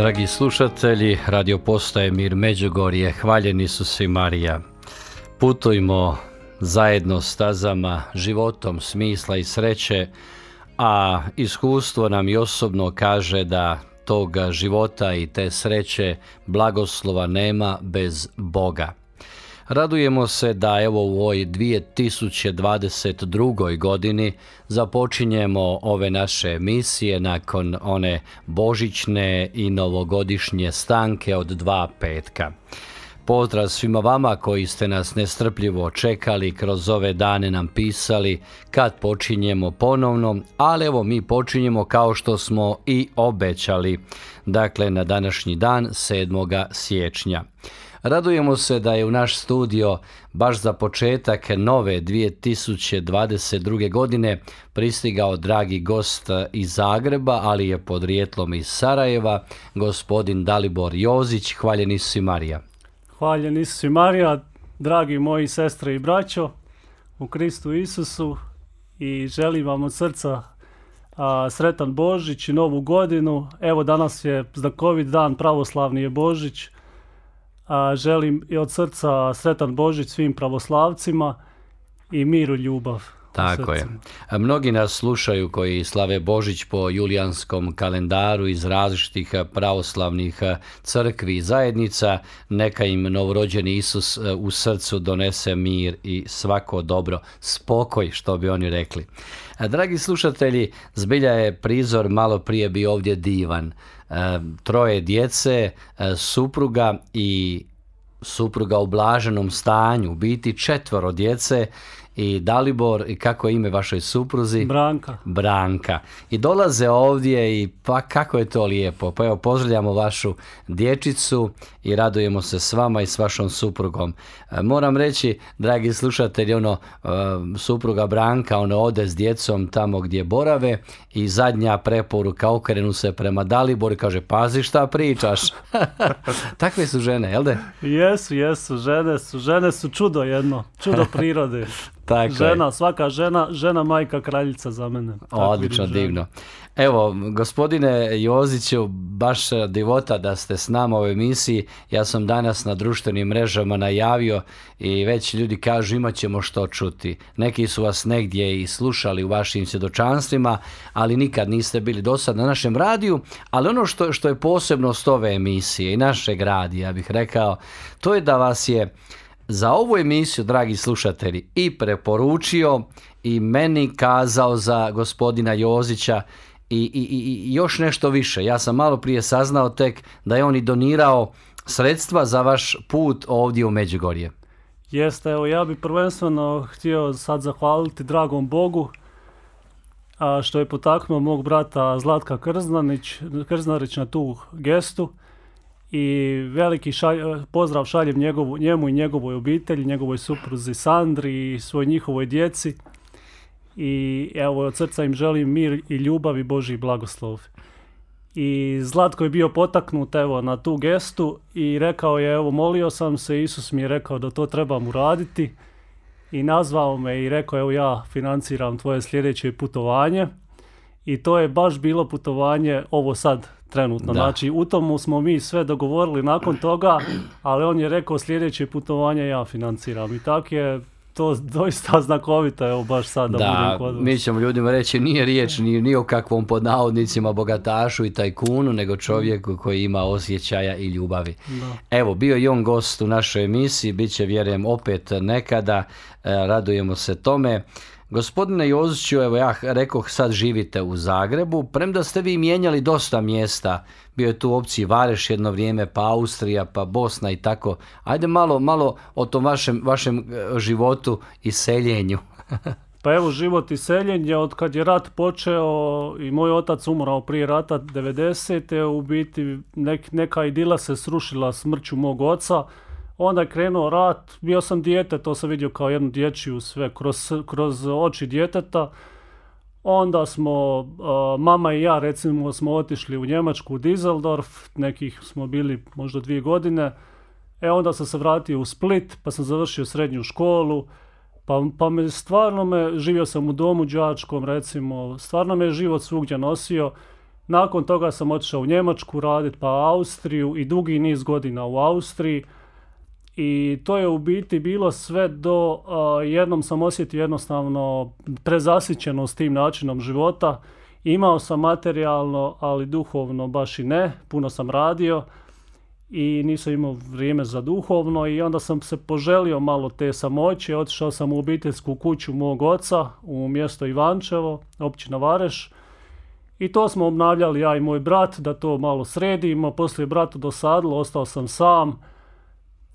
dragi slušatelji, radio postaje Mir Međugorje, hvaljeni su svi Marija. Putujmo zajedno stazama, životom smisla i sreće, a iskustvo nam i osobno kaže da toga života i te sreće blagoslova nema bez Boga. Radujemo se da evo u ovoj 2022. godini započinjemo ove naše emisije nakon one božićne i novogodišnje stanke od dva petka. Pozdrav svima vama koji ste nas nestrpljivo čekali, kroz ove dane nam pisali kad počinjemo ponovno, ali evo mi počinjemo kao što smo i obećali, dakle na današnji dan 7. siječnja. Radujemo se da je u naš studio baš za početak nove 2022. godine pristigao dragi gost iz Zagreba, ali je podrijetlom iz Sarajeva, gospodin Dalibor Jozić. Hvaljen i Marija. Hvaljen i Marija, dragi moji sestre i braćo u Kristu Isusu i želim vam od srca sretan Božić i novu godinu. Evo danas je znakovit dan, pravoslavni je Božić. A, želim i od srca sretan Božić svim pravoslavcima i miru ljubav. Tako je. Mnogi nas slušaju koji slave Božić po julijanskom kalendaru iz različitih pravoslavnih crkvi i zajednica. Neka im novorođeni Isus e, u srcu donese mir i svako dobro, spokoj što bi oni rekli. Dragi slušatelji, zbilja je prizor malo prije bio ovdje divan troje djece, e, supruga i supruga u blaženom stanju, biti četvoro djece i Dalibor i kako je ime vašoj supruzi? Branka. Branka. I dolaze ovdje i pa kako je to lijepo. Pa evo pozdravljamo vašu dječicu i radujemo se s vama i s vašom suprugom. E, moram reći, dragi slušatelji, ono, e, supruga Branka, ono ode s djecom tamo gdje borave i zadnja preporuka okrenu se prema Dalibor i kaže, pazi šta pričaš. Takve su žene, jel da? Jesu, jesu, žene su, žene su čudo jedno, čudo prirode. žena, je. svaka žena, žena majka kraljica za mene. Odlično, divno. Evo, gospodine Joziću, baš e, divota da ste s nama u emisiji. Ja sam danas na društvenim mrežama najavio i već ljudi kažu imat ćemo što čuti. Neki su vas negdje i slušali u vašim svjedočanstvima, ali nikad niste bili do sad na našem radiju. Ali ono što, što je posebnost ove emisije i našeg radija, ja bih rekao, to je da vas je za ovu emisiju, dragi slušatelji, i preporučio i meni kazao za gospodina Jozića i, i, i još nešto više. Ja sam malo prije saznao tek da je on i donirao sredstva za vaš put ovdje u Međugorje. Jeste, evo ja bi prvenstveno htio sad zahvaliti dragom Bogu što je potaknuo mog brata Zlatka Krznarić na tu gestu i veliki pozdrav šaljem njegovu, njemu i njegovoj obitelji, njegovoj supruzi Sandri i svoj njihovoj djeci. I evo od srca im želim mir i ljubav i Boži blagoslov. I Zlatko je bio potaknut evo na tu gestu i rekao je evo molio sam se, Isus mi je rekao da to trebam uraditi. I nazvao me i rekao evo ja financiram tvoje sljedeće putovanje i to je baš bilo putovanje ovo sad trenutno. Da. Znači u tomu smo mi sve dogovorili nakon toga, ali on je rekao sljedeće putovanje ja financiram i tako je to doista znakovito, evo baš sad da, budem kod mi ćemo ljudima reći, nije riječ ni, o kakvom podnaodnicima bogatašu i tajkunu, nego čovjeku koji ima osjećaja i ljubavi. Evo, bio je on gost u našoj emisiji, bit će, vjerujem, opet nekada, e, radujemo se tome. Gospodine Joziću, evo ja rekoh sad živite u Zagrebu, premda ste vi mijenjali dosta mjesta, bio je tu u opciji Vareš jedno vrijeme, pa Austrija, pa Bosna i tako. Ajde malo, malo o tom vašem, vašem e, životu i seljenju. pa evo život i seljenje, od kad je rat počeo i moj otac umrao prije rata 90. u biti neka idila se srušila smrću mog oca Onda je krenuo rat, bio sam dijete, to sam vidio kao jednu dječju sve, kroz, kroz oči djeteta. Onda smo, mama i ja recimo smo otišli u Njemačku, u Düsseldorf, nekih smo bili možda dvije godine. E onda sam se vratio u Split, pa sam završio srednju školu. Pa, pa me, stvarno me, živio sam u domu đačkom recimo, stvarno me je život svugdje nosio. Nakon toga sam otišao u Njemačku raditi pa Austriju i dugi niz godina u Austriji i to je u biti bilo sve do jednom sam osjetio jednostavno prezasićeno s tim načinom života. Imao sam materijalno, ali duhovno baš i ne. Puno sam radio i nisam imao vrijeme za duhovno i onda sam se poželio malo te samoće. Otišao sam u obiteljsku kuću mog oca u mjesto Ivančevo, općina Vareš. I to smo obnavljali ja i moj brat da to malo sredimo. Poslije je bratu dosadilo, ostao sam sam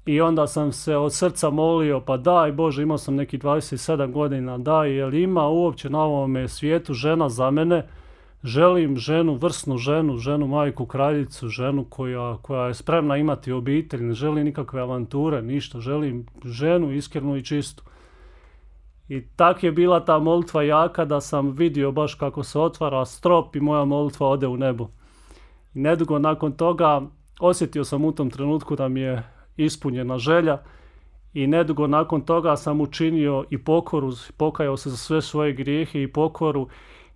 i onda sam se od srca molio, pa daj Bože, imao sam neki 27 godina, daj, jel ima uopće na ovome svijetu žena za mene, želim ženu, vrsnu ženu, ženu majku, kraljicu, ženu koja, koja je spremna imati obitelj, ne želim nikakve avanture, ništa, želim ženu iskrenu i čistu. I tak je bila ta molitva jaka da sam vidio baš kako se otvara strop i moja molitva ode u nebo. I nedugo nakon toga osjetio sam u tom trenutku da mi je ispunjena želja i nedugo nakon toga sam učinio i pokoru, pokajao se za sve svoje grijehe i pokoru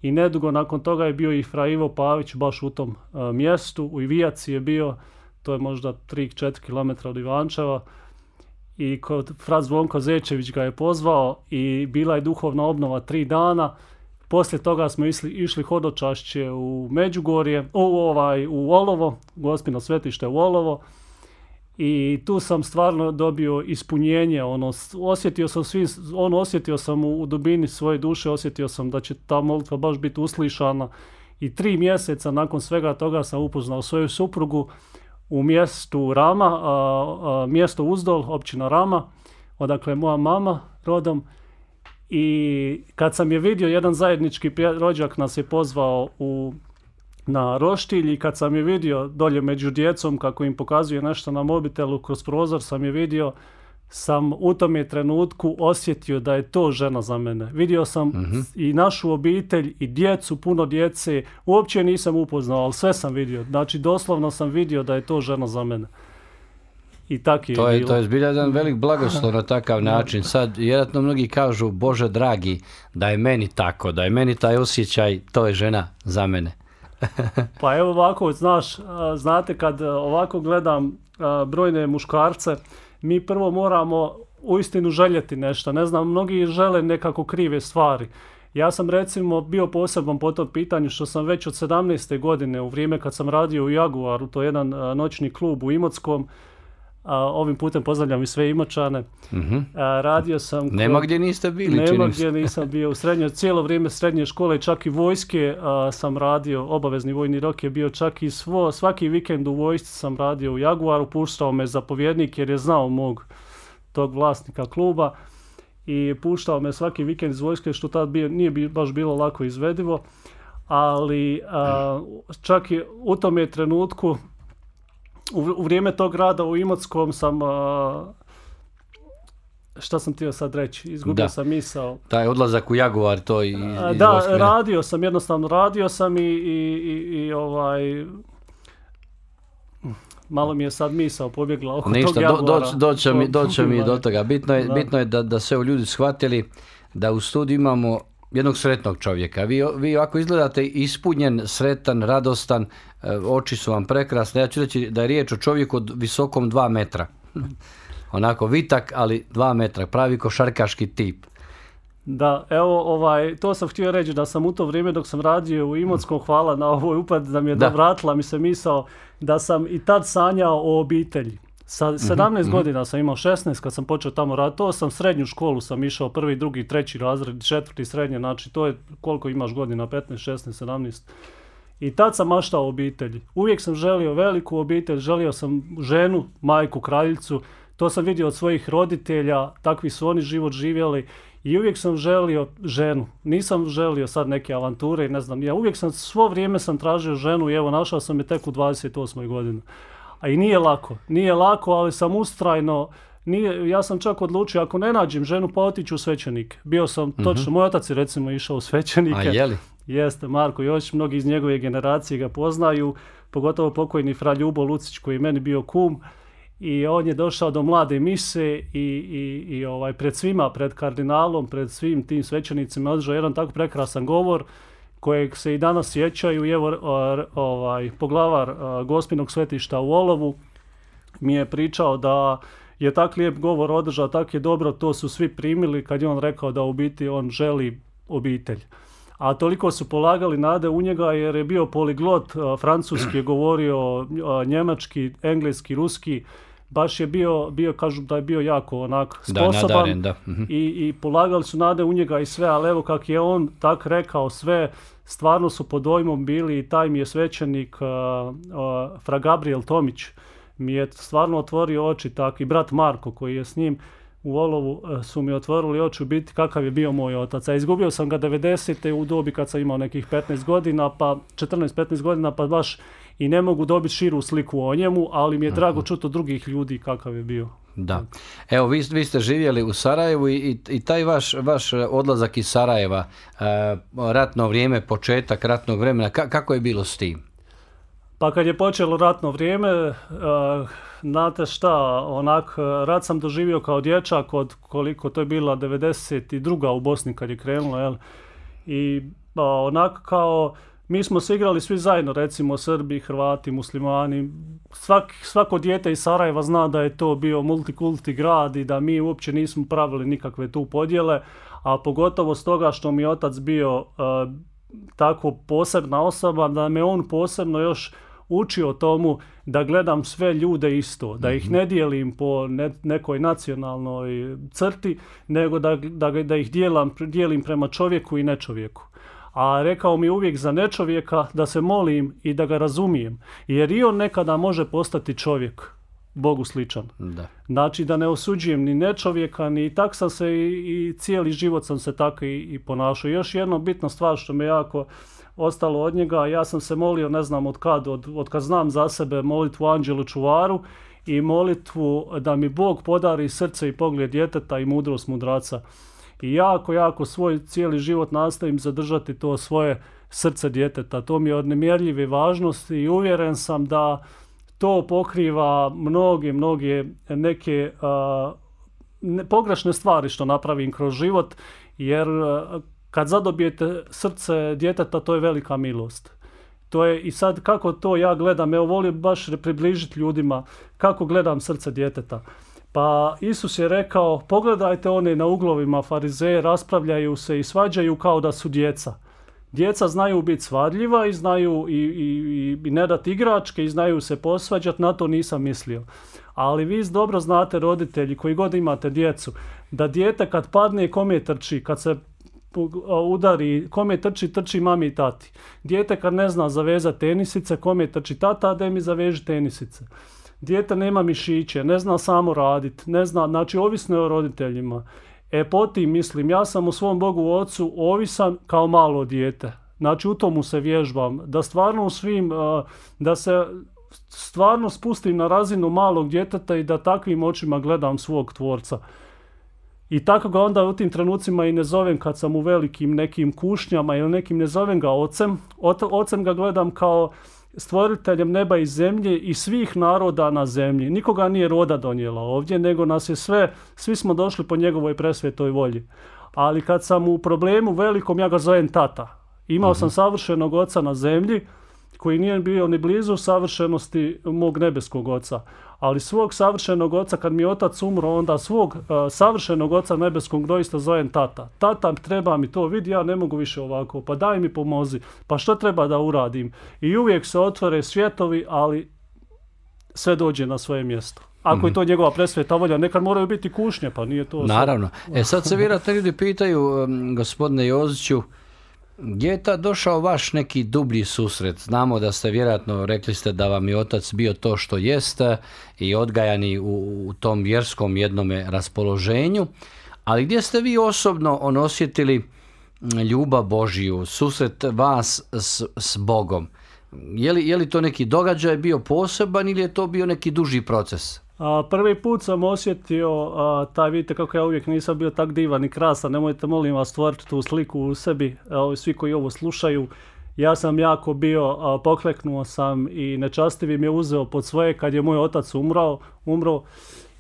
i nedugo nakon toga je bio i Fra Ivo Pavić baš u tom e, mjestu, u Ivijaci je bio, to je možda 3-4 km od Ivančeva i kod Fra Zvonko Zečević ga je pozvao i bila je duhovna obnova tri dana. Poslije toga smo išli, išli hodočašće u Međugorje, u, ovaj, u Olovo, gospino svetište u Olovo i tu sam stvarno dobio ispunjenje, ono, osjetio sam svi, ono, osjetio sam u, dubini svoje duše, osjetio sam da će ta molitva baš biti uslišana i tri mjeseca nakon svega toga sam upoznao svoju suprugu u mjestu Rama, mjesto Uzdol, općina Rama, odakle je moja mama rodom. I kad sam je vidio, jedan zajednički rođak nas je pozvao u na roštilji kad sam je vidio dolje među djecom kako im pokazuje nešto na mobitelu kroz prozor sam je vidio sam u tom je trenutku osjetio da je to žena za mene. Vidio sam mhm. i našu obitelj i djecu, puno djece, uopće nisam upoznao, ali sve sam vidio. Znači doslovno sam vidio da je to žena za mene. I tak je to, je, bilo. to je jedan velik mhm. blagoslov na takav način. Sad, vjerojatno mnogi kažu, Bože dragi, da je meni tako, da je meni taj osjećaj, to je žena za mene pa evo ovako, znaš, znate kad e, ovako gledam e, brojne muškarce, mi prvo moramo uistinu željeti nešto. Ne znam, mnogi žele nekako krive stvari. Ja sam recimo bio poseban po tom pitanju što sam već od 17. godine u vrijeme kad sam radio u Jaguaru, to je jedan e, noćni klub u Imotskom, a ovim putem pozdravljam i sve Imočane. Mhm. radio sam... Nema gdje niste bili, Nema gdje nisam bio. U srednje, cijelo vrijeme srednje škole, čak i vojske sam radio, obavezni vojni rok je bio čak i svo, svaki vikend u vojsci sam radio u Jaguaru, puštao me zapovjednik jer je znao mog tog vlasnika kluba i puštao me svaki vikend iz vojske što tad bio, nije bi, baš bilo lako izvedivo ali mm. čak i u tome trenutku u, vrijeme tog rada u Imotskom sam šta sam htio sad reći, izgubio da. sam misao. Taj odlazak u Jaguar, to i... Da, radio sam, jednostavno radio sam i, i, i, i ovaj... Malo mi je sad misao pobjegla oko Ništa, tog Jaguara. Ništa, doći mi, do toga. Bitno je da, bitno je da, da se ljudi shvatili da u studiju imamo jednog sretnog čovjeka. Vi, vi ako izgledate ispunjen, sretan, radostan, e, oči su vam prekrasne. Ja ću reći da je riječ o čovjeku od visokom dva metra. Onako vitak, ali dva metra. Pravi košarkaški tip. Da, evo, ovaj, to sam htio reći da sam u to vrijeme dok sam radio u Imotskom, hvala na ovoj upad, da mi je da. da mi se misao da sam i tad sanjao o obitelji. Sa 17 mhm, mhm. godina sam imao 16 kad sam počeo tamo raditi, to sam srednju školu sam išao, prvi, drugi, treći razred, četvrti, srednje, znači to je koliko imaš godina, 15, 16, 17. I tad sam maštao obitelj. Uvijek sam želio veliku obitelj, želio sam ženu, majku, kraljicu. To sam vidio od svojih roditelja, takvi su oni život živjeli. I uvijek sam želio ženu. Nisam želio sad neke avanture i ne znam ja. Uvijek sam, svo vrijeme sam tražio ženu i evo našao sam je tek u 28. godini. A i nije lako, nije lako, ali sam ustrajno, nije, ja sam čak odlučio, ako ne nađem ženu, pa otiću u svećenike. Bio sam, mhm. točno, moj otac je recimo išao u svećenike. A je Jeste, Marko još mnogi iz njegove generacije ga poznaju, pogotovo pokojni fra Ljubo Lucić koji je meni bio kum i on je došao do mlade mise i, i, i ovaj, pred svima, pred kardinalom, pred svim tim svećenicima održao jedan tako prekrasan govor kojeg se i danas sjećaju, je ovaj, poglavar Gospinog svetišta u Olovu mi je pričao da je tak lijep govor održao, tak je dobro, to su svi primili kad je on rekao da u biti on želi obitelj. A toliko su polagali nade u njega jer je bio poliglot, francuski je govorio, njemački, engleski, ruski, baš je bio, bio kažu da je bio jako onak sposoban mhm. I, i polagali su nade u njega i sve, ali evo kak je on tak rekao sve, stvarno su pod dojmom bili i taj mi je svećenik uh, Fra Gabriel Tomić mi je stvarno otvorio oči tak i brat Marko koji je s njim u Olovu e, su mi otvorili oči biti kakav je bio moj otac. A izgubio sam ga 90. u dobi kad sam imao nekih 15 godina, pa 14-15 godina, pa baš i ne mogu dobiti širu sliku o njemu, ali mi je mhm. drago čuti od drugih ljudi kakav je bio. Da. Evo, vi, ste živjeli u Sarajevu i, i taj vaš, vaš e, odlazak iz Sarajeva, e, ratno vrijeme, početak ratnog vremena, kako je bilo s tim? Pa kad je počelo ratno vrijeme, e, znate šta, onak, rat sam doživio kao dječak od koliko to je bila 92. u Bosni kad je krenulo, jel? I onak kao mi smo se igrali svi zajedno, recimo Srbi, Hrvati, Muslimani. svako dijete iz Sarajeva zna da je to bio multikulti grad i da mi uopće nismo pravili nikakve tu podjele, a pogotovo stoga što mi je otac bio e, tako posebna osoba, da me on posebno još učio tomu da gledam sve ljude isto, da ih mhm. ne dijelim po nekoj nacionalnoj crti, nego da, da, da ih dijelam, dijelim prema čovjeku i nečovjeku a rekao mi uvijek za nečovjeka da se molim i da ga razumijem, jer i on nekada može postati čovjek. Bogu sličan. Da. Znači da ne osuđujem ni nečovjeka, ni tak sam se i, i cijeli život sam se tako i, ponašao. Još jedna bitna stvar što me jako ostalo od njega, ja sam se molio ne znam od kad, od, od kad znam za sebe molitvu Anđelu Čuvaru i molitvu da mi Bog podari srce i pogled djeteta i mudrost mudraca i jako, jako svoj cijeli život nastavim zadržati to svoje srce djeteta. To mi je od nemjerljive važnosti i uvjeren sam da to pokriva mnoge, mnoge neke pogrešne stvari što napravim kroz život, jer kad zadobijete srce djeteta, to je velika milost. To je i sad kako to ja gledam, evo volim baš približiti ljudima kako gledam srce djeteta. Pa Isus je rekao, pogledajte one na uglovima farizeje, raspravljaju se i svađaju kao da su djeca. Djeca znaju biti svadljiva i znaju i, i, i ne dati igračke i znaju se posvađati, na to nisam mislio. Ali vi dobro znate roditelji koji god imate djecu, da dijete kad padne kome trči, kad se udari, kome trči, trči mami i tati. Dijete kad ne zna zavezati tenisice, kome trči tata, da mi zaveži tenisice. Dijete nema mišiće, ne zna samo radit, ne zna, znači ovisno je o roditeljima. E po tim mislim, ja sam u svom Bogu ocu ovisan kao malo dijete. Znači u tomu se vježbam, da stvarno u svim, e, da se stvarno spustim na razinu malog djeteta i da takvim očima gledam svog tvorca. I tako ga onda u tim trenucima i ne zovem kad sam u velikim nekim kušnjama ili nekim ne zovem ga ocem. Ocem ga gledam kao stvoriteljem neba i zemlje i svih naroda na zemlji. Nikoga nije roda donijela ovdje, nego nas je sve, svi smo došli po njegovoj presvetoj volji. Ali kad sam u problemu velikom, ja ga zovem tata. Imao mhm. sam savršenog oca na zemlji, koji nije bio ni blizu savršenosti mog nebeskog oca. Ali svog savršenog oca, kad mi je otac umro, onda svog e, savršenog oca nebeskog doista zovem tata. Tata, treba mi to vidi, ja ne mogu više ovako, pa daj mi pomozi, pa što treba da uradim? I uvijek se otvore svjetovi, ali sve dođe na svoje mjesto. Ako je mhm. to njegova presveta volja, nekad moraju biti kušnje, pa nije to... Naravno. E sad se vjerojatno ljudi pitaju, gospodine Joziću, gdje je ta došao vaš neki dublji susret? Znamo da ste vjerojatno rekli ste da vam je otac bio to što jeste i odgajani u, tom vjerskom jednome raspoloženju, ali gdje ste vi osobno on osjetili mm, ljubav Božiju, susret vas s, Bogom? Je je li to neki događaj bio poseban ili je to bio neki duži proces? prvi put sam osjetio taj, vidite kako ja uvijek nisam bio tak divan i krasan, nemojte molim vas stvoriti tu sliku u sebi, a, svi koji ovo slušaju. Ja sam jako bio, pokleknuo sam i nečastivi mi je uzeo pod svoje kad je moj otac umrao, umro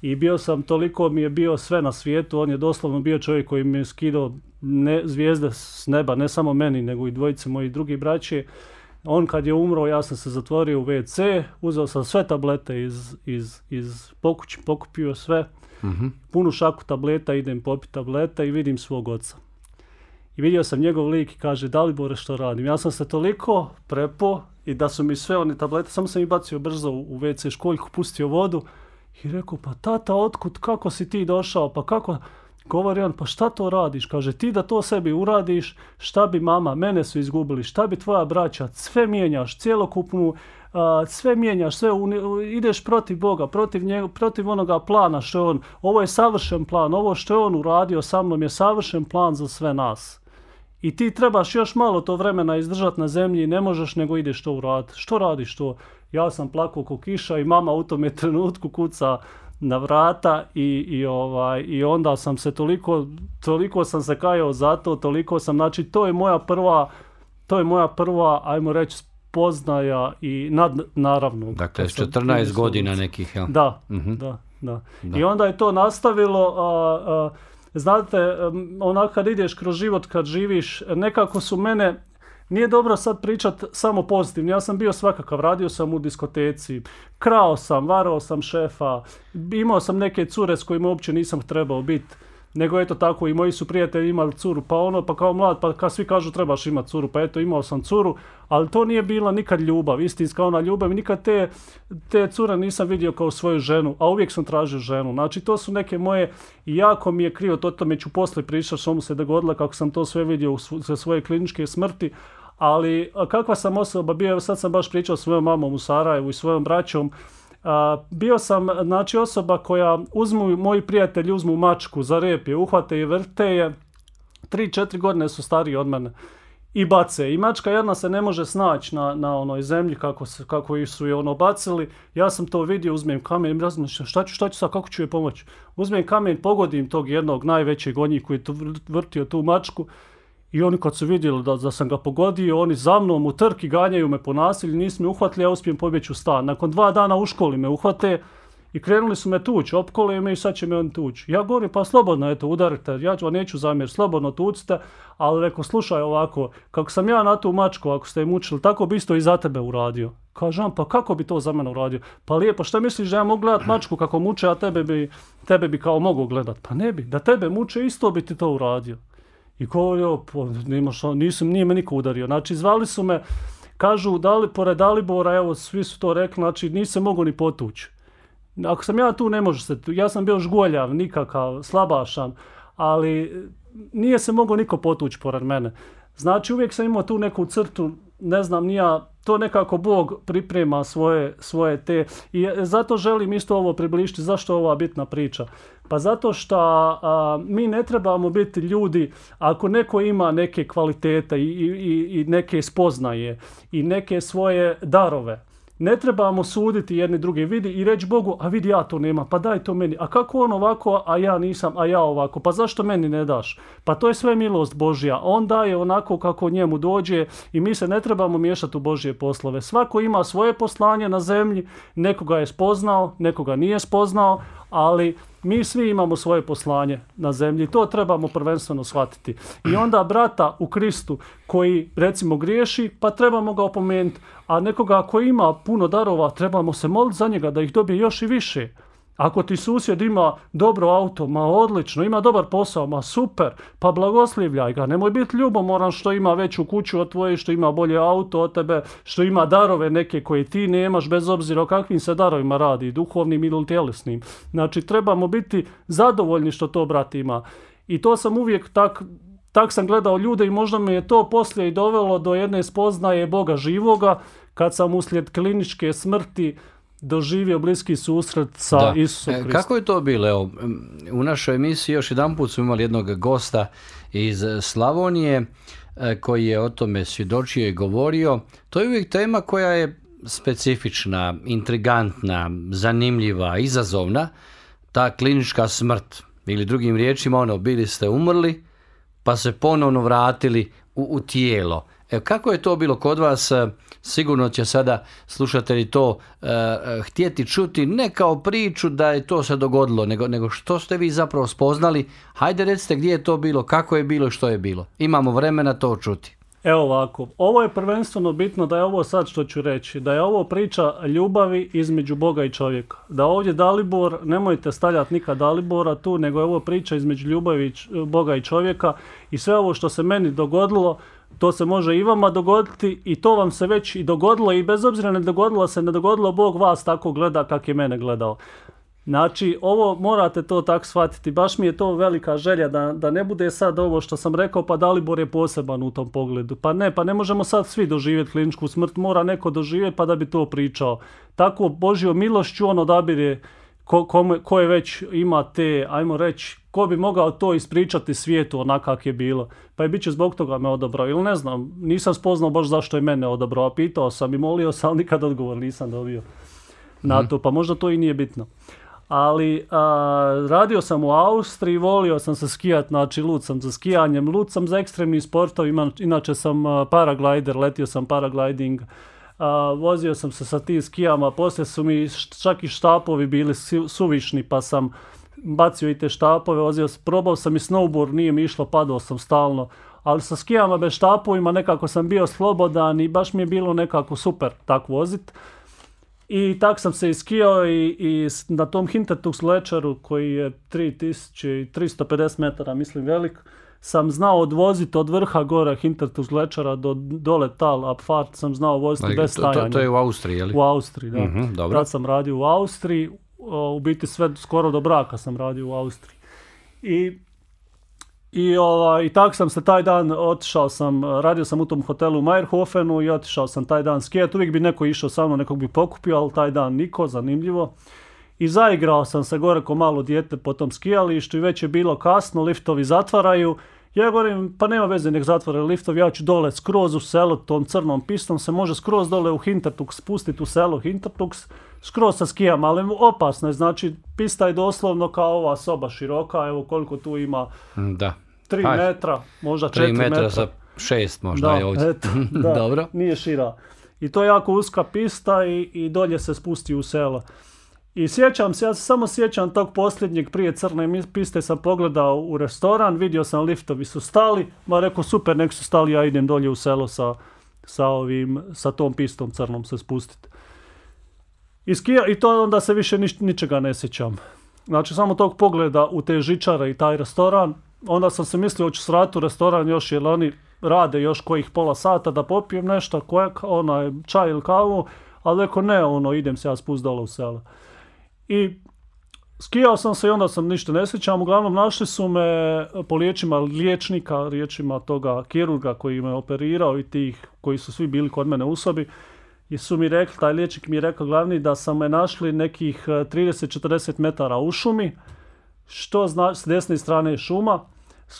i bio sam, toliko mi je bio sve na svijetu, on je doslovno bio čovjek koji mi je skidao ne, zvijezde s neba, ne samo meni nego i dvojice mojih drugih braće. On kad je umro, ja sam se zatvorio u WC, uzeo sam sve tablete iz, iz, iz pokući, pokupio sve, mm punu šaku tableta, idem popiti tableta i vidim svog oca. I vidio sam njegov lik i kaže, Dalibore, što radim? Ja sam se toliko prepo i da su mi sve one tablete, samo sam ih bacio brzo u WC školjku, pustio vodu i rekao, pa tata, otkud, kako si ti došao, pa kako... Govori on, pa šta to radiš? Kaže, ti da to sebi uradiš, šta bi mama, mene su izgubili, šta bi tvoja braća, sve mijenjaš, cjelokupnu, sve mijenjaš, sve ideš protiv Boga, protiv, protiv onoga plana što je on, ovo je savršen plan, ovo što je on uradio sa mnom je savršen plan za sve nas. I ti trebaš još malo to vremena izdržati na zemlji i ne možeš nego ideš to uraditi. Što radiš to? Ja sam plakao ko kiša i mama u tome trenutku kuca na vrata i, i, ovaj, i onda sam se toliko, toliko sam se kajao za to, toliko sam, znači to je moja prva, to je moja prva, ajmo reći, poznaja i nad, naravno. Dakle, 14 godina nekih, jel? Ja. Mhm. Da, da, da, I onda je to nastavilo, znate, onako kad ideš kroz život, kad živiš, nekako su mene nije dobro sad pričat samo pozitivno. Ja sam bio svakakav, radio sam u diskoteci, krao sam, varao sam šefa, imao sam neke cure s kojima uopće nisam trebao biti. Nego eto tako i moji su prijatelji imali curu, pa ono, pa kao mlad, pa svi kažu trebaš imati curu, pa eto imao sam curu, ali to nije bila nikad ljubav, istinska ona ljubav, nikad te, te cure nisam vidio kao svoju ženu, a uvijek sam tražio ženu. Znači to su neke moje, jako mi je krivo, to tome ću poslije pričati što mu se dogodilo, kako sam to sve vidio sa svoje kliničke smrti, ali kakva sam osoba bio, sad sam baš pričao s mojom mamom u Sarajevu i svojom braćom, bio sam znači osoba koja uzmu, moji prijatelji uzmu mačku za rep je, uhvate i vrte je, 3-4 godine su stariji od mene i bace. I mačka jedna se ne može snaći na, na onoj zemlji kako, se, kako su je ono bacili. Ja sam to vidio, uzmem kamen razmišljam šta ću, šta ću sad, kako ću joj pomoći. Uzmem kamen, pogodim tog jednog najvećeg onjih koji je vrtio tu mačku i oni kad su vidjeli da, da sam ga pogodio, oni za mnom u trki ganjaju me po nasilju, nisu me uhvatili, ja uspijem pobjeći u stan. Nakon dva dana u školi me uhvate i krenuli su me tući, opkole me i sad će me oni tući. Ja govorim pa slobodno, eto, udarite, ja ću, neću zamjer, slobodno tucite, ali reko, slušaj ovako, kako sam ja na tu mačku, ako ste je mučili, tako bi isto i za tebe uradio. Kažem, pa kako bi to za mene uradio? Pa lijepo, šta misliš da ja mogu gledat mačku kako muče, a tebe bi, tebe bi kao mogu gledat? Pa ne bi, da tebe muče isto bi ti to uradio. I govorio, nima nisam, nije me niko udario. Znači, zvali su me, kažu, li pored Dalibora, evo, svi su to rekli, znači, se mogao ni potući. Ako sam ja tu, ne može se, ja sam bio žgoljav, nikakav, slabašan, ali nije se mogao niko potući pored mene. Znači, uvijek sam imao tu neku crtu, ne znam, nija, to nekako Bog priprema svoje, svoje te, i zato želim isto ovo približiti, zašto je ova bitna priča. Pa zato što mi ne trebamo biti ljudi, ako neko ima neke kvalitete i, i, i neke spoznaje i neke svoje darove, ne trebamo suditi jedni drugi vidi i reći Bogu, a vidi ja to nema, pa daj to meni, a kako on ovako, a ja nisam, a ja ovako, pa zašto meni ne daš? Pa to je sve milost Božja, on daje onako kako njemu dođe i mi se ne trebamo miješati u Božje poslove. Svako ima svoje poslanje na zemlji, nekoga je spoznao, nekoga nije spoznao, ali mi svi imamo svoje poslanje na zemlji to trebamo prvenstveno shvatiti. I onda brata u Kristu koji recimo griješi, pa trebamo ga opomenuti, a nekoga koji ima puno darova trebamo se moliti za njega da ih dobije još i više. Ako ti susjed ima dobro auto, ma odlično, ima dobar posao, ma super, pa blagoslivljaj ga. Nemoj biti ljubomoran što ima veću kuću od tvoje, što ima bolje auto od tebe, što ima darove neke koje ti nemaš, bez obzira o kakvim se darovima radi, duhovnim ili tjelesnim. Znači, trebamo biti zadovoljni što to brat ima. I to sam uvijek tak, tak sam gledao ljude i možda me je to poslije i dovelo do jedne spoznaje Boga živoga, kad sam uslijed kliničke smrti doživio bliski susret sa e, Isusom Kako je to bilo? Evo, u našoj emisiji još jedan put smo imali jednog gosta iz Slavonije e, koji je o tome svjedočio i govorio. To je uvijek tema koja je specifična, intrigantna, zanimljiva, izazovna. Ta klinička smrt ili drugim riječima ono bili ste umrli pa se ponovno vratili u tijelo. Evo kako je to bilo kod vas? E, sigurno će sada slušatelji to e, e, htjeti čuti, ne kao priču da je to se dogodilo, nego, nego što ste vi zapravo spoznali. Hajde recite gdje je to bilo, kako je bilo i što je bilo. Imamo vremena to čuti. Evo ovako, ovo je prvenstveno bitno da je ovo sad što ću reći, da je ovo priča ljubavi između Boga i čovjeka. Da ovdje Dalibor, nemojte staljati nikad Dalibora tu, nego je ovo priča između ljubavi Boga i čovjeka i sve ovo što se meni dogodilo to se može i vama dogoditi i to vam se već i dogodilo i bez obzira ne dogodilo se, ne dogodilo, Bog vas tako gleda kak je mene gledao. Znači, ovo morate to tako shvatiti, baš mi je to velika želja da, da ne bude sad ovo što sam rekao, pa Dalibor je poseban u tom pogledu. Pa ne, pa ne možemo sad svi doživjeti kliničku smrt, mora neko doživjeti pa da bi to pričao. Tako, Božjo milošću on odabire ko, ko je već ima te, ajmo reći, ko bi mogao to ispričati svijetu onak kak je bilo. Pa je bit će zbog toga me odabrao. Ili ne znam, nisam spoznao baš zašto je mene odabrao. A pitao sam i molio sam, nikad odgovor nisam dobio na mhm. to. Pa možda to i nije bitno. Ali radio sam u Austriji, volio sam se skijat, znači lud sam za skijanjem, lud sam za ekstremni sportov, inače sam paraglider, letio sam paragliding, vozio sam se sa tim skijama, poslije su mi čak i štapovi bili suvišni pa sam bacio i te štapove, vozio, probao sam i snowboard, nije mi išlo, padao sam stalno. Ali sa skijama bez štapovima nekako sam bio slobodan i baš mi je bilo nekako super tak vozit. I tak sam se iskijao i, i na tom Hintertux Lečeru koji je 3350 metara, mislim velik, sam znao odvoziti od vrha gore Hintertux Lečera do dole tal Abfahrt sam znao voziti bez stajanja. To, je u Austriji, je U Austriji, da. Mm dobro. sam radio u Austriji, u biti sve skoro do braka sam radio u Austriji. I i, I sam se taj dan otišao sam, radio sam u tom hotelu u Meyerhofenu i otišao sam taj dan skijet. Uvijek bi neko išao sa mnom, nekog bi pokupio, ali taj dan niko, zanimljivo. I zaigrao sam se gore ko malo dijete po tom skijalištu i već je bilo kasno, liftovi zatvaraju. Ja govorim, pa nema veze, nek zatvore liftov, ja ću dole skroz u selo, tom crnom pistom se može skroz dole u Hintertux spustiti u selo Hintertux skroz sa skijama, ali opasno je, znači pista je doslovno kao ova soba široka, evo koliko tu ima, 3 mm, metra, možda 4 metra. 3 metra sa 6 možda je ovdje. Dobro. nije šira. I to je jako uska pista i, dolje se spusti u selo. I sjećam se, ja se samo sjećam tog posljednjeg prije crne piste sam pogledao u restoran, vidio sam liftovi su stali, ma rekao super, nek su stali, ja idem dolje u selo sa, sa, ovim, sa tom pistom crnom se spustiti. I to onda se više nič, ničega ne sjećam. Znači samo tog pogleda u te žičare i taj restoran, onda sam se mislio hoću srati u restoran još jer oni rade još kojih pola sata da popijem nešto, kojak, onaj, čaj ili kavu, ali ako ne, ono, idem se ja spust u selo. I skijao sam se i onda sam ništa ne sjećam, uglavnom našli su me po liječima liječnika, riječima toga kirurga koji me operirao i tih koji su svi bili kod mene u sobi, i su mi rekli, taj liječnik mi je rekao glavni da sam me našli nekih 30-40 e, metara u šumi, što znači, s desne strane šuma,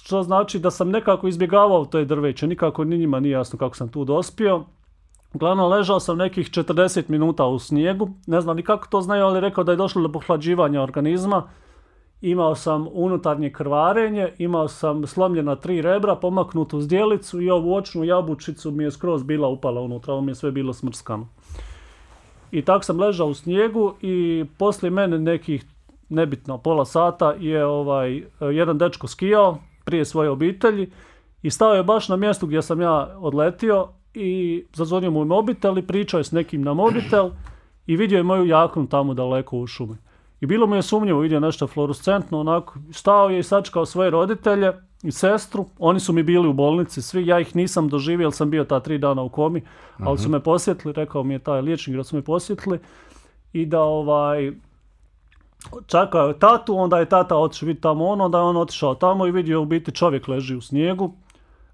što znači da sam nekako izbjegavao to drveće, nikako ni njima nije jasno kako sam tu dospio. Uglavnom ležao sam nekih 40 minuta u snijegu, ne znam ni kako to znaju, ali rekao da je došlo do pohlađivanja organizma, imao sam unutarnje krvarenje, imao sam slomljena tri rebra, pomaknutu zdjelicu i ovu očnu jabučicu mi je skroz bila upala unutra, ovo mi je sve bilo smrskano. I tak sam ležao u snijegu i poslije mene nekih, nebitno, pola sata je ovaj, jedan dečko skijao prije svoje obitelji i stao je baš na mjestu gdje sam ja odletio i zazvonio mu mobitel i pričao je s nekim na mobitel i vidio je moju jaknu tamo daleko u šumi. I bilo mu je sumnjivo, vidio nešto fluorescentno, onako, stao je i sačkao svoje roditelje i sestru, oni su mi bili u bolnici svi, ja ih nisam doživio jer sam bio ta tri dana u komi, ali su mhm. me posjetili, rekao mi je taj liječnik da su me posjetili i da ovaj, čakao je tatu, onda je tata otišao biti tamo ono onda je on otišao tamo i vidio u biti čovjek leži u snijegu,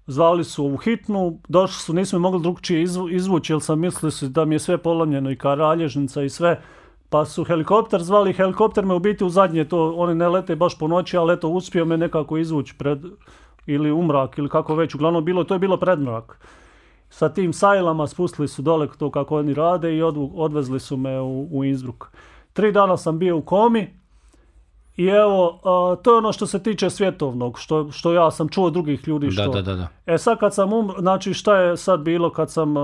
zvali su u hitnu, došli su, nismo mogli drugčije izvući jer sam mislio da mi je sve polamljeno i karalježnica i sve, pa su helikopter zvali, helikopter me u biti u zadnje to, oni ne lete baš po noći, ali eto uspio me nekako izvući pred, ili umrak ili kako već, uglavnom bilo, to je bilo mrak. Sa tim sajlama spustili su dole to kako oni rade i odvezli su me u, u Innsbruck. Tri dana sam bio u komi, i evo, to je ono što se tiče svjetovnog, što, što ja sam čuo drugih ljudi. Što... Da, da, da, E sad kad sam um... znači šta je sad bilo kad sam,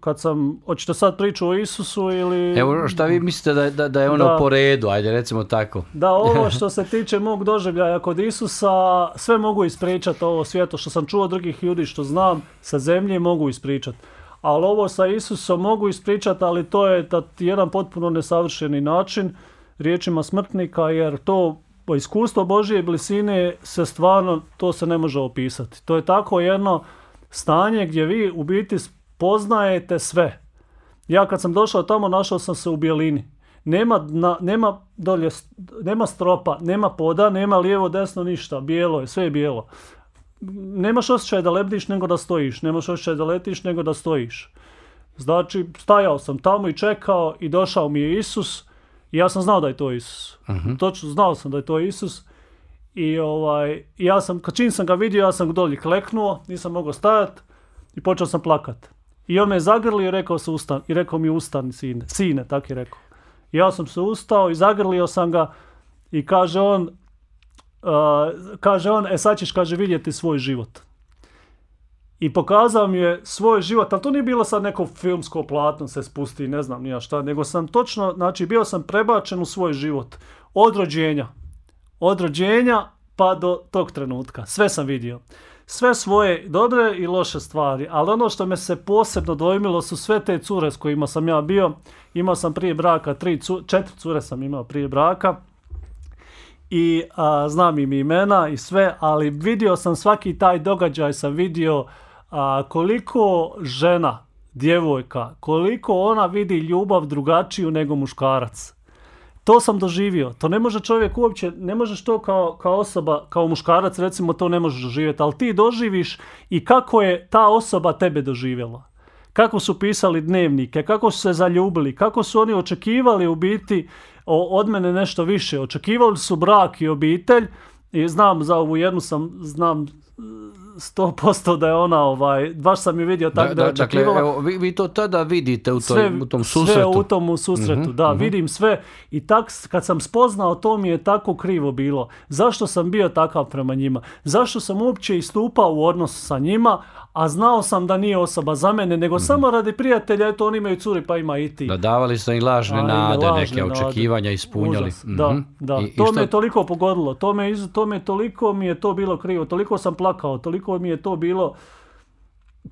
kad sam, hoćete sad priču o Isusu ili... Evo šta vi mislite da, da, je ono da, po redu, ajde recimo tako. Da, ovo što se tiče mog doživljaja kod Isusa, sve mogu ispričati ovo svijeto što sam čuo drugih ljudi, što znam, sa zemlje mogu ispričati. Ali ovo sa Isusom mogu ispričati, ali to je jedan potpuno nesavršeni način riječima smrtnika jer to iskustvo Božije blisine se stvarno, to se ne može opisati. To je tako jedno stanje gdje vi u biti poznajete sve. Ja kad sam došao tamo našao sam se u bjelini. Nema, na, nema, dolje, nema stropa, nema poda, nema lijevo, desno, ništa. Bijelo je, sve je bijelo. Nemaš osjećaj da lebdiš nego da stojiš. Nemaš osjećaj da letiš nego da stojiš. Znači, stajao sam tamo i čekao i došao mi je Isus i ja sam znao da je to Isus. Mhm. Točno znao sam da je to Isus. I ovaj, ja sam, kad čim sam ga vidio, ja sam dolje kleknuo, nisam mogao stajati i počeo sam plakat. I on me je zagrlio i rekao, se ustan, i rekao mi ustani sine, sine, tak je rekao. ja sam se ustao i zagrlio sam ga i kaže on, uh, kaže on, e sad ćeš, kaže, vidjeti svoj život i pokazao mi je svoj život, ali to nije bilo sad neko filmsko platno se spusti, ne znam nija šta, nego sam točno, znači bio sam prebačen u svoj život, od rođenja, od rođenja pa do tog trenutka, sve sam vidio. Sve svoje dobre i loše stvari, ali ono što me se posebno dojmilo su sve te cure s kojima sam ja bio, imao sam prije braka, četiri cure sam imao prije braka, i znam im imena i sve, ali vidio sam svaki taj događaj, sam vidio a, koliko žena, djevojka, koliko ona vidi ljubav drugačiju nego muškarac. To sam doživio. To ne može čovjek uopće, ne možeš to kao, kao osoba, kao muškarac recimo to ne možeš doživjeti, ali ti doživiš i kako je ta osoba tebe doživjela. Kako su pisali dnevnike, kako su se zaljubili, kako su oni očekivali u biti od mene nešto više. Očekivali su brak i obitelj i znam za ovu jednu sam, znam 100% da je ona ovaj, baš sam je vidio tako da, je dakle, vi, to tada vidite u, u tom susretu. Sve u tom susretu, mhm, da, mhm. vidim sve i tak kad sam spoznao to mi je tako krivo bilo. Zašto sam bio takav prema njima? Zašto sam uopće istupao u odnos sa njima, a znao sam da nije osoba za mene, nego mhm. samo radi prijatelja, eto oni imaju curi pa ima i ti. Da davali sam i lažne a, nade, lažne neke očekivanja ispunjali. da, da. to me je toliko pogodilo, to me, to me toliko mi je to bilo krivo, toliko sam plakao, toliko mi je to bilo,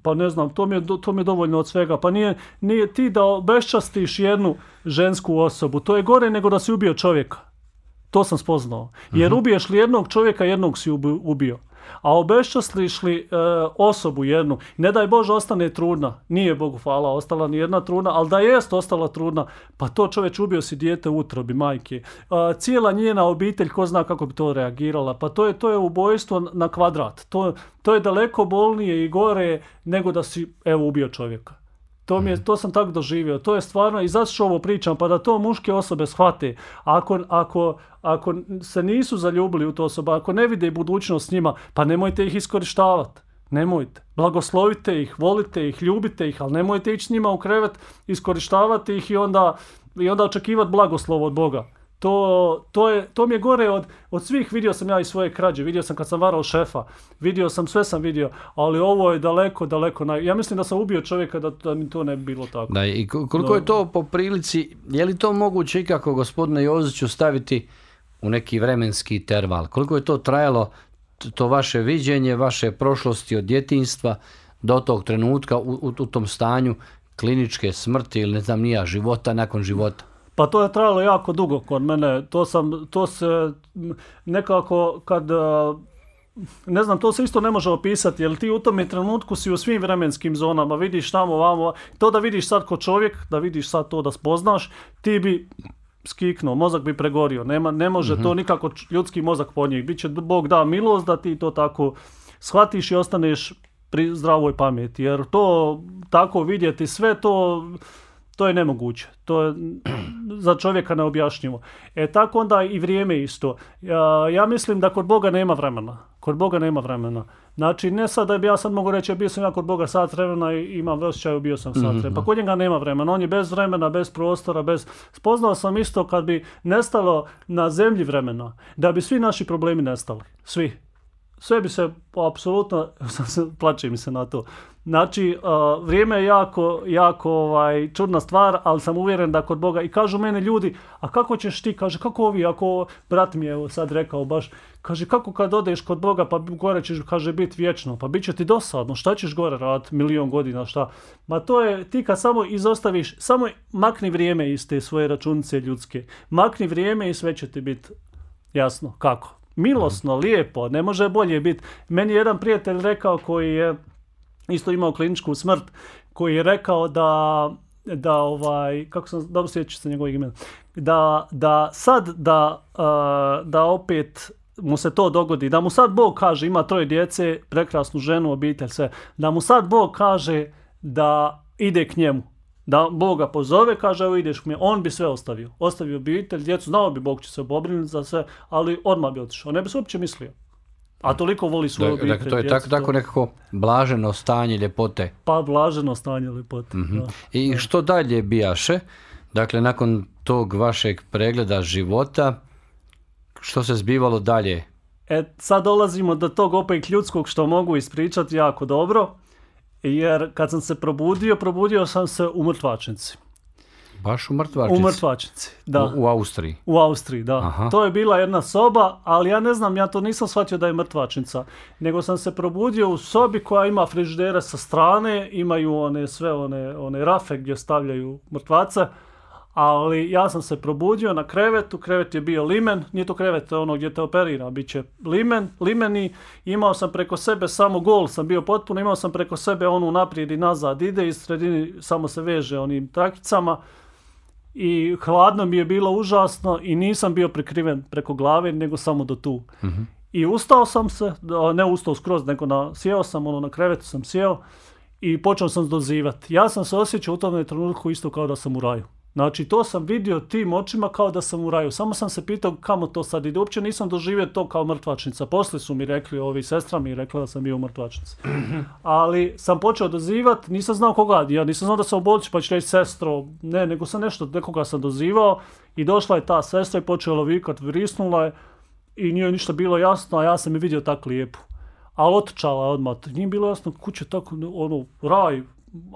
pa ne znam, to mi je, to mi dovoljno od svega. Pa nije, nije ti da obeščastiš jednu žensku osobu, to je gore nego da si ubio čovjeka. To sam spoznao. Jer mhm. ubiješ li jednog čovjeka, jednog si ubio. A obešćosli slišli e, osobu jednu, ne daj Bože ostane trudna, nije Bogu hvala ostala ni jedna trudna, ali da jest ostala trudna, pa to čovjek ubio si dijete utrobi majke. E, cijela njena obitelj, ko zna kako bi to reagirala, pa to je, to je ubojstvo na kvadrat. To, to je daleko bolnije i gore nego da si evo ubio čovjeka. To, mi to sam tako doživio. To je stvarno, i zašto ovo pričam, pa da to muške osobe shvate. Ako, ako, ako se nisu zaljubili u to osoba, ako ne vide budućnost s njima, pa nemojte ih iskorištavati. Nemojte. Blagoslovite ih, volite ih, ljubite ih, ali nemojte ići s njima u krevet, iskorištavati ih i onda, i onda očekivati blagoslov od Boga. To, to, je, to mi je gore od, od svih, vidio sam ja i svoje krađe, vidio sam kad sam varao šefa, vidio sam, sve sam vidio, ali ovo je daleko, daleko, naj... ja mislim da sam ubio čovjeka da, mi to ne bi bilo tako. Da, i koliko je to po prilici, je li to moguće ikako gospodine Joziću staviti u neki vremenski interval? Koliko je to trajalo, to vaše viđenje, vaše prošlosti od djetinstva do tog trenutka u, u, u tom stanju kliničke smrti ili ne znam nija života nakon života? Pa to je trajalo jako dugo kod mene. To sam, to se nekako kad e, ne znam, to se isto ne može opisati, jer ti u tom trenutku si u svim vremenskim zonama, vidiš tamo, vamo, to da vidiš sad ko čovjek, da vidiš sad to da spoznaš, ti bi skiknuo, mozak bi pregorio, Nema, ne može mhm. to nikako ljudski mozak po njih, bit će Bog da milost da ti to tako shvatiš i ostaneš pri zdravoj pameti, jer to tako vidjeti sve to to je nemoguće. To je za čovjeka neobjašnjivo. E tako onda i vrijeme isto. Ja, mislim da kod Boga nema vremena. Kod Boga nema vremena. Znači, ne sad da bi ja sad mogu reći, bio sam ja kod Boga sat vremena i imam osjećaj, bio sam sat vremena. Pa mhm. kod njega nema vremena, on je bez vremena, bez prostora, bez... Spoznao sam isto kad bi nestalo na zemlji vremena, da bi svi naši problemi nestali. Svi sve bi se, apsolutno, plaće mi se na to. Znači, uh, vrijeme je jako, jako ovaj, čudna stvar, ali sam uvjeren da kod Boga, i kažu mene ljudi, a kako ćeš ti, kaže, kako ovi, ako, brat mi je sad rekao baš, kaže, kako kad odeš kod Boga, pa gore ćeš, kaže, biti vječno, pa bit će ti dosadno, šta ćeš gore raditi milion godina, šta? Ma to je, ti kad samo izostaviš, samo makni vrijeme iz te svoje računice ljudske, makni vrijeme i sve će ti biti jasno, kako? Milosno, lijepo, ne može bolje biti. Meni je jedan prijatelj rekao koji je isto imao kliničku smrt, koji je rekao da da ovaj, kako sam, dobro sjećam se njegovog imena, da, da sad da, eh, da opet mu se to dogodi, da mu sad Bog kaže ima troje djece, prekrasnu ženu, obitelj, sve, da mu sad Bog kaže da ide k njemu, da Boga pozove, kaže evo ideš mi, on bi sve ostavio. Ostavio obitelj, djecu, znao bi Bog će se pobrinuti za sve, ali odmah bi otišao. Ne bi se uopće mislio. A toliko voli svoju obitelj. Dakle, to je tako, tako nekako blaženo stanje ljepote. Pa blaženo stanje ljepote. Mhm. da. I što dalje bijaše? Dakle, nakon tog vašeg pregleda života, što se zbivalo dalje? E, sad dolazimo do tog opet ljudskog što mogu ispričati jako dobro jer kad sam se probudio, probudio sam se u mrtvačnici. Baš u mrtvačnici? U mrtvačnici, da. U, Austriji? U Austriji, da. To je bila jedna soba, ali ja ne znam, ja to nisam shvatio da je mrtvačnica. Nego sam se probudio u sobi koja ima frižidere sa strane, imaju one sve one, one rafe gdje stavljaju mrtvaca ali ja sam se probudio na krevetu, krevet je bio limen, nije to krevet ono gdje te operira, bit će limen, limeni, imao sam preko sebe samo gol, sam bio potpuno, imao sam preko sebe onu naprijed i nazad ide i sredini samo se veže onim trakicama i hladno mi je bilo užasno i nisam bio prikriven preko glave nego samo do tu. Mhm. I ustao sam se, ne ustao skroz, nego na, sjeo sam, ono na krevetu sam sjeo i počeo sam dozivati. Ja sam se osjećao u tome trenutku isto kao da sam u raju. Znači, to sam vidio tim očima kao da sam u raju. Samo sam se pitao kamo to sad ide. Uopće nisam doživio to kao mrtvačnica. Poslije su mi rekli, ovi sestra mi rekla da sam bio u Ali sam počeo dozivat, nisam znao koga. Ja nisam znao da sam oboljić pa ću reći sestro. Ne, nego sam nešto, nekoga sam dozivao. I došla je ta sestra i počela lovikat, vrisnula je. I nije ništa bilo jasno, a ja sam je vidio tako lijepu. Ali otčala je odmah. Nije bilo jasno kuće tako, ono, raj.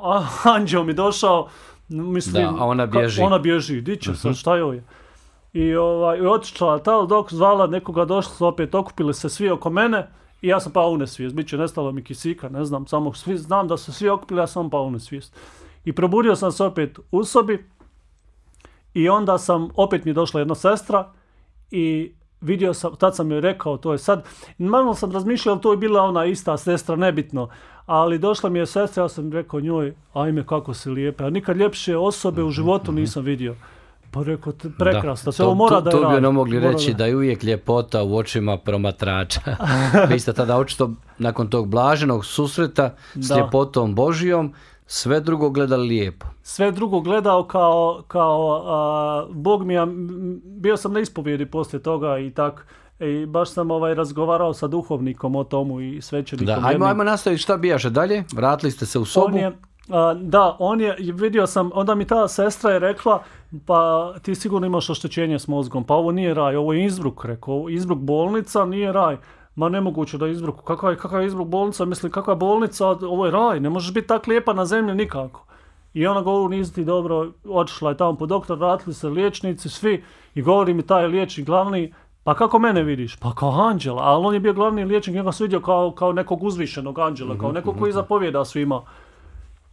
A, mi došao, Mislim, a ona bježi. ona bježi, di će se, mhm. šta joj I, ovaj, otišla dok zvala nekoga, došli su opet, okupili se svi oko mene i ja sam pa u nesvijest. Biće nestalo mi kisika, ne znam, samo svi, znam da su svi okupili, ja sam pa u nesvijest. I probudio sam se opet u sobi i onda sam, opet mi je došla jedna sestra i vidio sam, tad sam joj rekao, to je sad, malo sam razmišljao, to je bila ona ista sestra, nebitno ali došla mi je sestra, ja sam rekao njoj, ajme kako si lijepa, ja nikad ljepše osobe u mhm, životu mhm. nisam vidio. Pa rekao, prekrasno, se ovo mora da je To bi ono mogli reći da... je uvijek ljepota u očima promatrača. Vi ste tada očito nakon tog blaženog susreta s ljepotom Božijom sve drugo gleda lijepo. Sve drugo gledao kao, kao Bog mi, ja, bio sam na ispovjedi poslije toga i tak, i baš sam ovaj razgovarao sa duhovnikom o tomu i svećenikom. Da, ajmo, ajmo nastaviti šta bijaše dalje, vratili ste se u sobu. On je, da, on je, vidio sam, onda mi ta sestra je rekla, pa ti sigurno imaš oštećenje s mozgom, pa ovo nije raj, ovo je izbruk, rekao, izbruk bolnica, nije raj ma nemoguće da izbruku. Kakva je, kakva izbruk bolnica? Mislim, kakva bolnica? Ovo je raj, ne možeš biti tak lijepa na zemlji nikako. I ona govori, nisi ti dobro, otišla je tamo po doktor, vratili se liječnici, svi. I govori mi taj liječnik glavni, pa kako mene vidiš? Pa kao anđela, ali on je bio glavni liječnik, njega su vidio kao, kao nekog uzvišenog anđela, kao mhm, nekog koji mhm. zapovjeda svima.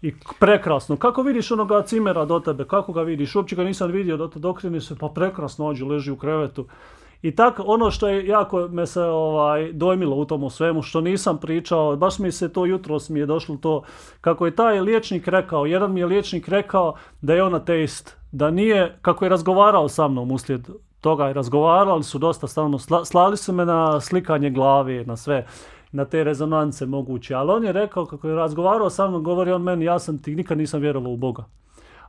I prekrasno, kako vidiš onoga cimera do tebe, kako ga vidiš, uopće ga nisam vidio, do te doktrini se, pa prekrasno, ođu leži u krevetu. I tako, ono što je jako me se ovaj, dojmilo u tomu svemu, što nisam pričao, baš mi se to jutros mi je došlo to, kako je taj liječnik rekao, jedan mi je liječnik rekao da je on test, da nije, kako je razgovarao sa mnom uslijed toga, i razgovarali su dosta stalno, slali su me na slikanje glave, na sve, na te rezonance moguće, ali on je rekao, kako je razgovarao sa mnom, govori on meni, ja sam ti, nikad nisam vjerovao u Boga.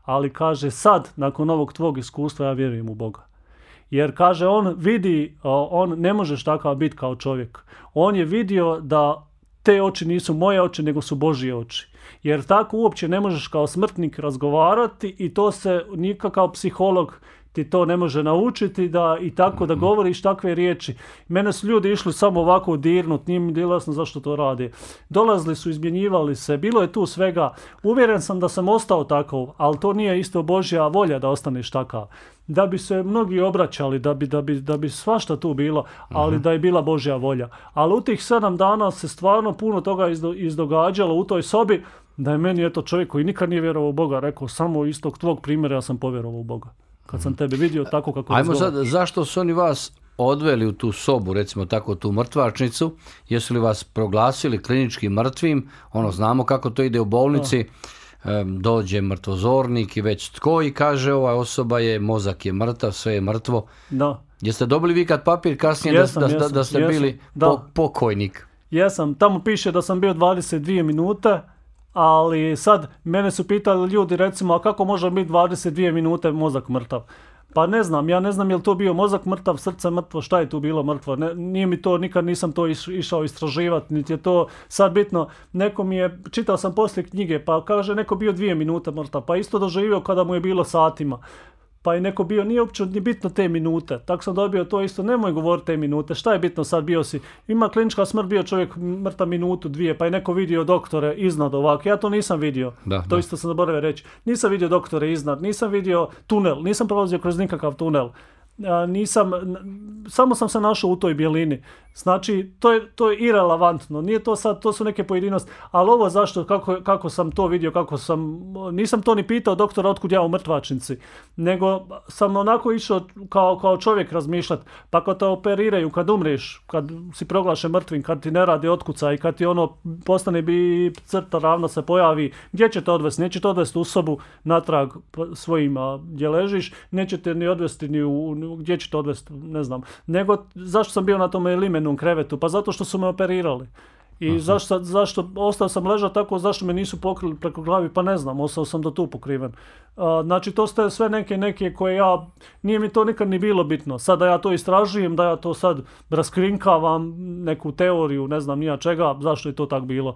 Ali kaže, sad, nakon ovog tvog iskustva, ja vjerujem u Boga jer kaže on vidi, on ne možeš takav biti kao čovjek. On je vidio da te oči nisu moje oči nego su Božje oči. Jer tako uopće ne možeš kao smrtnik razgovarati i to se nikakav psiholog ti to ne može naučiti da i tako da govoriš takve riječi. Mene su ljudi išli samo ovako dirnut, nije mi zašto to radi. Dolazili su, izmjenjivali se, bilo je tu svega. Uvjeren sam da sam ostao takav, ali to nije isto Božja volja da ostaneš takav da bi se mnogi obraćali, da bi, da bi, da bi svašta tu bilo, ali mhm. da je bila Božja volja. Ali u tih sedam dana se stvarno puno toga izdo, izdogađalo u toj sobi, da je meni eto čovjek koji nikad nije vjerovao u Boga rekao samo istog tvog primjera ja sam povjerovao u Boga. Kad sam mhm. tebe vidio tako kako Ajmo sad, zašto su oni vas odveli u tu sobu, recimo tako tu mrtvačnicu, jesu li vas proglasili klinički mrtvim, ono znamo kako to ide u bolnici, dođe mrtvozornik i već tko i kaže ova osoba je, mozak je mrtav, sve je mrtvo. Da. Jeste dobili vi kad papir kasnije jesam, da, da, da, ste bili da. Po, pokojnik? Jesam, tamo piše da sam bio 22 minute, ali sad mene su pitali ljudi recimo a kako može biti 22 minute mozak mrtav? Pa ne znam, ja ne znam je li to bio mozak mrtav, srce mrtvo, šta je tu bilo mrtvo. Ne, nije mi to, nikad nisam to išao istraživati, niti je to sad bitno. Neko mi je, čitao sam poslije knjige, pa kaže neko bio dvije minute mrtav, pa isto doživio kada mu je bilo satima pa je neko bio, nije uopće ni bitno te minute. Tako sam dobio to isto, nemoj govoriti te minute, šta je bitno sad bio si. Ima klinička smrt, bio čovjek mrta minutu, dvije, pa je neko vidio doktore iznad ovako. Ja to nisam vidio, da, to isto sam zaboravio reći. Nisam vidio doktore iznad, nisam vidio tunel, nisam prolazio kroz nikakav tunel nisam, samo sam se našao u toj bjelini. Znači, to je, to je irelevantno, nije to sad, to su neke pojedinosti, ali ovo zašto, kako, kako sam to vidio, kako sam, nisam to ni pitao doktora otkud ja u mrtvačnici, nego sam onako išao kao, kao čovjek razmišljati, pa kad te operiraju, kad umriš, kad si proglaše mrtvim, kad ti ne radi otkuca i kad ti ono postane bi crta ravno se pojavi, gdje će te odvesti, neće te odvesti u sobu natrag svojima gdje ležiš, neće te ni odvesti ni u, gdje će to odvesti, ne znam. Nego, zašto sam bio na tome limenom krevetu? Pa zato što su me operirali. I zašto, zašto, ostao sam ležao tako, zašto me nisu pokrili preko glavi, pa ne znam, ostao sam da tu pokriven. znači to ste sve neke, neke koje ja, nije mi to nikad ni bilo bitno. Sada da ja to istražujem, da ja to sad raskrinkavam, neku teoriju, ne znam nija čega, zašto je to tak bilo.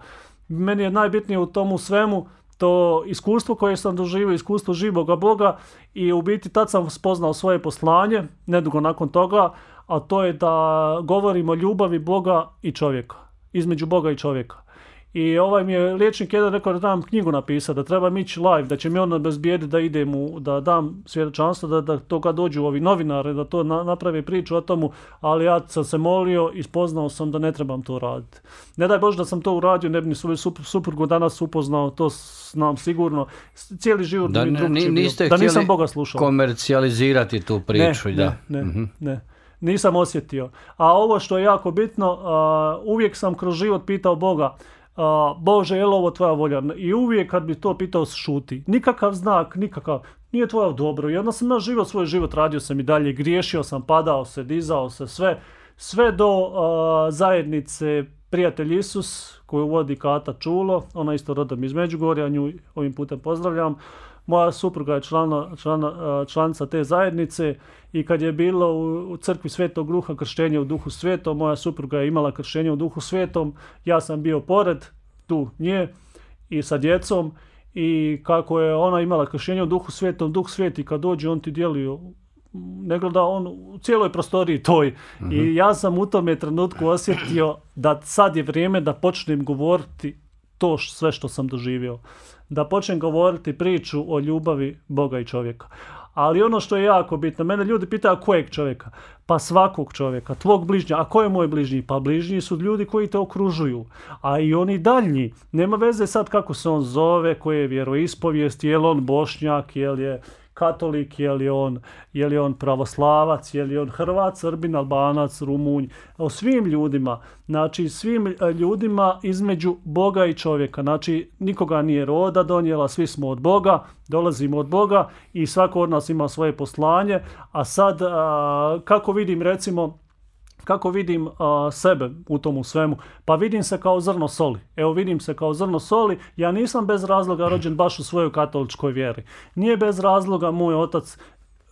Meni je najbitnije u tomu svemu to iskustvo koje sam doživio, iskustvo živoga Boga i u biti tad sam spoznao svoje poslanje, nedugo nakon toga, a to je da govorimo o ljubavi Boga i čovjeka, između Boga i čovjeka. I ovaj mi je liječnik jedan rekao da dam knjigu napisati, da treba ići live, da će mi on obezbijediti da idem u, da dam svjedočanstvo, da, da to kad dođu ovi novinari, da to na, naprave priču o tomu, ali ja sam se molio i spoznao sam da ne trebam to raditi. Ne daj Bože da sam to uradio, ne bi ni svoju suprugu danas upoznao, to znam sigurno. Cijeli život da, bi mi Da nisam Boga slušao. komercijalizirati tu priču. Ne, da. ne, mhm. ne, nisam osjetio. A ovo što je jako bitno, uvijek sam kroz život pitao Boga, Bože, je li ovo tvoja volja? I uvijek kad bi to pitao, šuti. Nikakav znak, nikakav, nije tvoja dobro. I onda sam ja živio svoj život, radio sam i dalje, griješio sam, padao se, dizao se, sve. Sve do zajednice Prijatelj Isus koju vodi Kata Čulo, ona isto rodom iz Međugorja, nju ovim putem pozdravljam. Moja supruga je člana, e, članca te zajednice i kad je bilo u crkvi Svetog Ruha krštenje u Duhu Svetom, moja supruga je imala krštenje u Duhu Svetom, ja sam bio pored, tu nje i sa djecom i kako je ona imala kršenje u Duhu Svetom, Duh Sveti kad dođe on ti dijelio, negleda on u cijeloj prostoriji toj. I mhm. ja sam u tome trenutku osjetio da sad je vrijeme da počnem govoriti to sve što sam doživio da počnem govoriti priču o ljubavi Boga i čovjeka. Ali ono što je jako bitno, mene ljudi pitaju kojeg čovjeka? Pa svakog čovjeka, tvog bližnja. A ko je moj bližnji? Pa bližnji su ljudi koji te okružuju. A i oni daljnji. Nema veze sad kako se on zove, koje je vjeroispovijest, je li on bošnjak, je li je katolik, je li on, je li on pravoslavac, je li on Hrvat, Srbin, Albanac, Rumunj, o svim ljudima, znači svim e, ljudima između Boga i čovjeka, znači nikoga nije roda donijela, svi smo od Boga, dolazimo od Boga i svako od nas ima svoje poslanje, a sad kako vidim recimo kako vidim sebe u tomu svemu? Pa vidim se kao zrno soli. Evo vidim se kao zrno soli. Ja nisam bez razloga rođen baš u svojoj katoličkoj vjeri. Nije bez razloga moj otac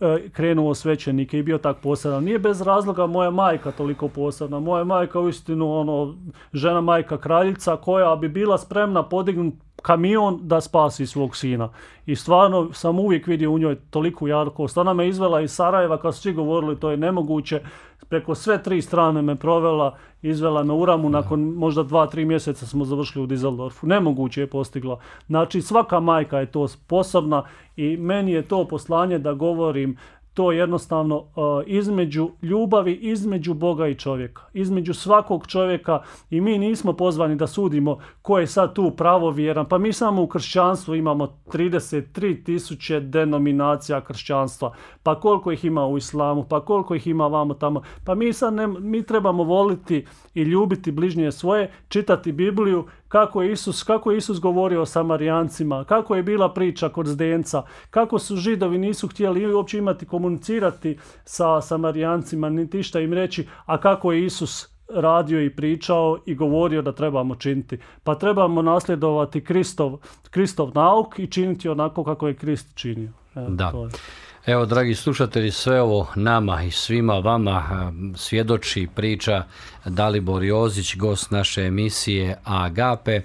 E, krenuo u svećenike i bio tak posadan. Nije bez razloga moja majka toliko posebna. Moja majka uistinu ono, žena majka kraljica koja bi bila spremna podignuti kamion da spasi svog sina. I stvarno sam uvijek vidio u njoj toliku jarkost. Ona me izvela iz Sarajeva kad su svi govorili to je nemoguće. Preko sve tri strane me provela izvela na Uramu, nakon možda dva, tri mjeseca smo završili u Dizeldorfu. Nemoguće je postigla. Znači svaka majka je to sposobna i meni je to poslanje da govorim to jednostavno uh, između ljubavi, između Boga i čovjeka, između svakog čovjeka i mi nismo pozvani da sudimo ko je sad tu pravovjeran. Pa mi samo u kršćanstvu imamo 33 tisuće denominacija kršćanstva. Pa koliko ih ima u islamu, pa koliko ih ima vamo tamo. Pa mi sad ne, mi trebamo voliti i ljubiti bližnje svoje, čitati Bibliju kako je Isus, kako je Isus govorio o Samarijancima, kako je bila priča kod Zdenca, kako su židovi nisu htjeli uopće imati komunicirati sa Samarijancima, niti šta im reći, a kako je Isus radio i pričao i govorio da trebamo činiti. Pa trebamo nasljedovati Kristov, Kristov nauk i činiti onako kako je Krist činio. Evo, da. Evo, dragi slušatelji, sve ovo nama i svima vama svjedoči priča Dalibor Jozić, gost naše emisije Agape. E,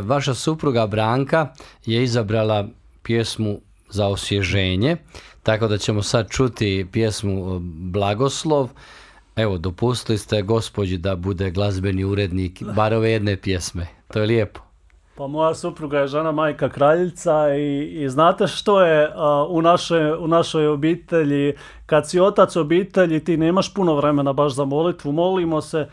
vaša supruga Branka je izabrala pjesmu za osježenje, tako da ćemo sad čuti pjesmu e, Blagoslov. Evo, dopustili ste gospođi da bude glazbeni urednik bar ove jedne pjesme. To je lijepo. Pa moja supruga je žena majka kraljica i, znate što je u, naše, u našoj obitelji, kad si otac obitelji ti nemaš puno vremena baš za molitvu, molimo se,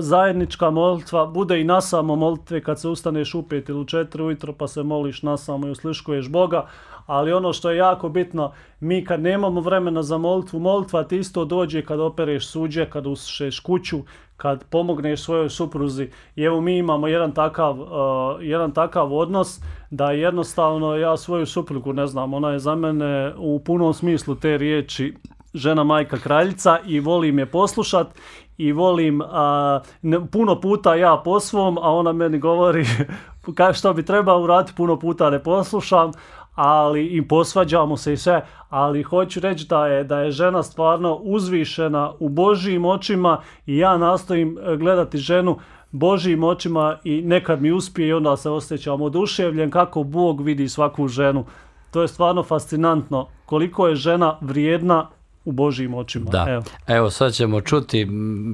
zajednička molitva bude i na samo molitvi kad se ustaneš u pet ili u četiri ujutro pa se moliš na samo i usliškuješ Boga, ali ono što je jako bitno, mi kad nemamo vremena za molitvu, molitva ti isto dođe kad opereš suđe, kad usušeš kuću, kad pomogneš svojoj supruzi. I evo mi imamo jedan takav, uh, jedan takav odnos da jednostavno ja svoju suprugu, ne znam, ona je za mene u punom smislu te riječi žena majka kraljica i volim je poslušat i volim a, uh, puno puta ja po svom, a ona meni govori ka, što bi trebao uraditi, puno puta ne poslušam, ali i posvađamo se i sve, ali hoću reći da je, da je žena stvarno uzvišena u Božijim očima i ja nastojim e, gledati ženu Božijim očima i nekad mi uspije i onda se osjećam oduševljen kako Bog vidi svaku ženu. To je stvarno fascinantno koliko je žena vrijedna u Božijim očima. Da. Evo. Evo sad ćemo čuti,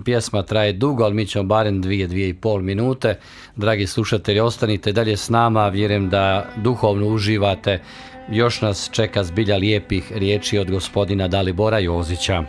pjesma traje dugo, ali mi ćemo barem dvije, dvije i pol minute. Dragi slušatelji, ostanite dalje s nama, vjerujem da duhovno uživate. Još nas čeka zbilja lijepih riječi od gospodina Dalibora Jozića.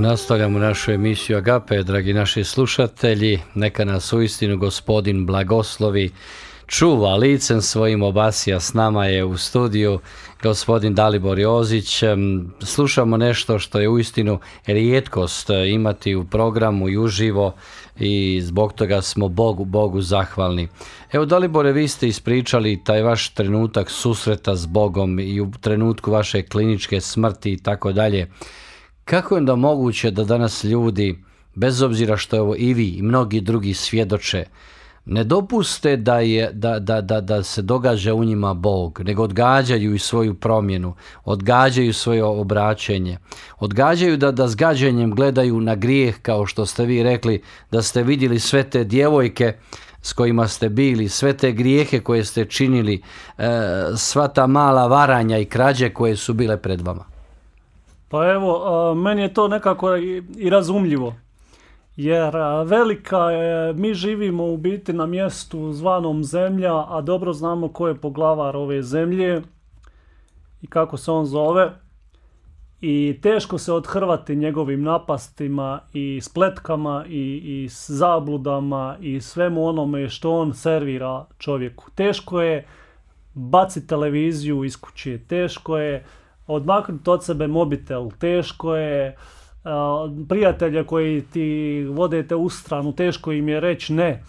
Nastavljamo našu emisiju Agape, dragi naši slušatelji. Neka nas uistinu gospodin blagoslovi čuva licem svojim obasija. S nama je u studiju gospodin Dalibor Jozić. Slušamo nešto što je uistinu rijetkost imati u programu i uživo i zbog toga smo Bogu, Bogu zahvalni. Evo Dalibore, vi ste ispričali taj vaš trenutak susreta s Bogom i u trenutku vaše kliničke smrti i tako dalje. Kako je onda moguće da danas ljudi, bez obzira što je ovo i vi i mnogi drugi svjedoče, ne dopuste da, je, da, da, da, se događa u njima Bog, nego odgađaju i svoju promjenu, odgađaju svoje obraćenje, odgađaju da, da zgađenjem gledaju na grijeh, kao što ste vi rekli, da ste vidjeli sve te djevojke s kojima ste bili, sve te grijehe koje ste činili, e, sva ta mala varanja i krađe koje su bile pred vama. Pa evo, meni je to nekako i, razumljivo. Jer velika je, mi živimo u biti na mjestu zvanom zemlja, a dobro znamo ko je poglavar ove zemlje i kako se on zove. I teško se odhrvati njegovim napastima i spletkama i, i zabludama i svemu onome što on servira čovjeku. Teško je baciti televiziju iz kuće, teško je odmaknuti od sebe mobitel, teško je, prijatelja koji ti vodete u stranu, teško im je reći ne.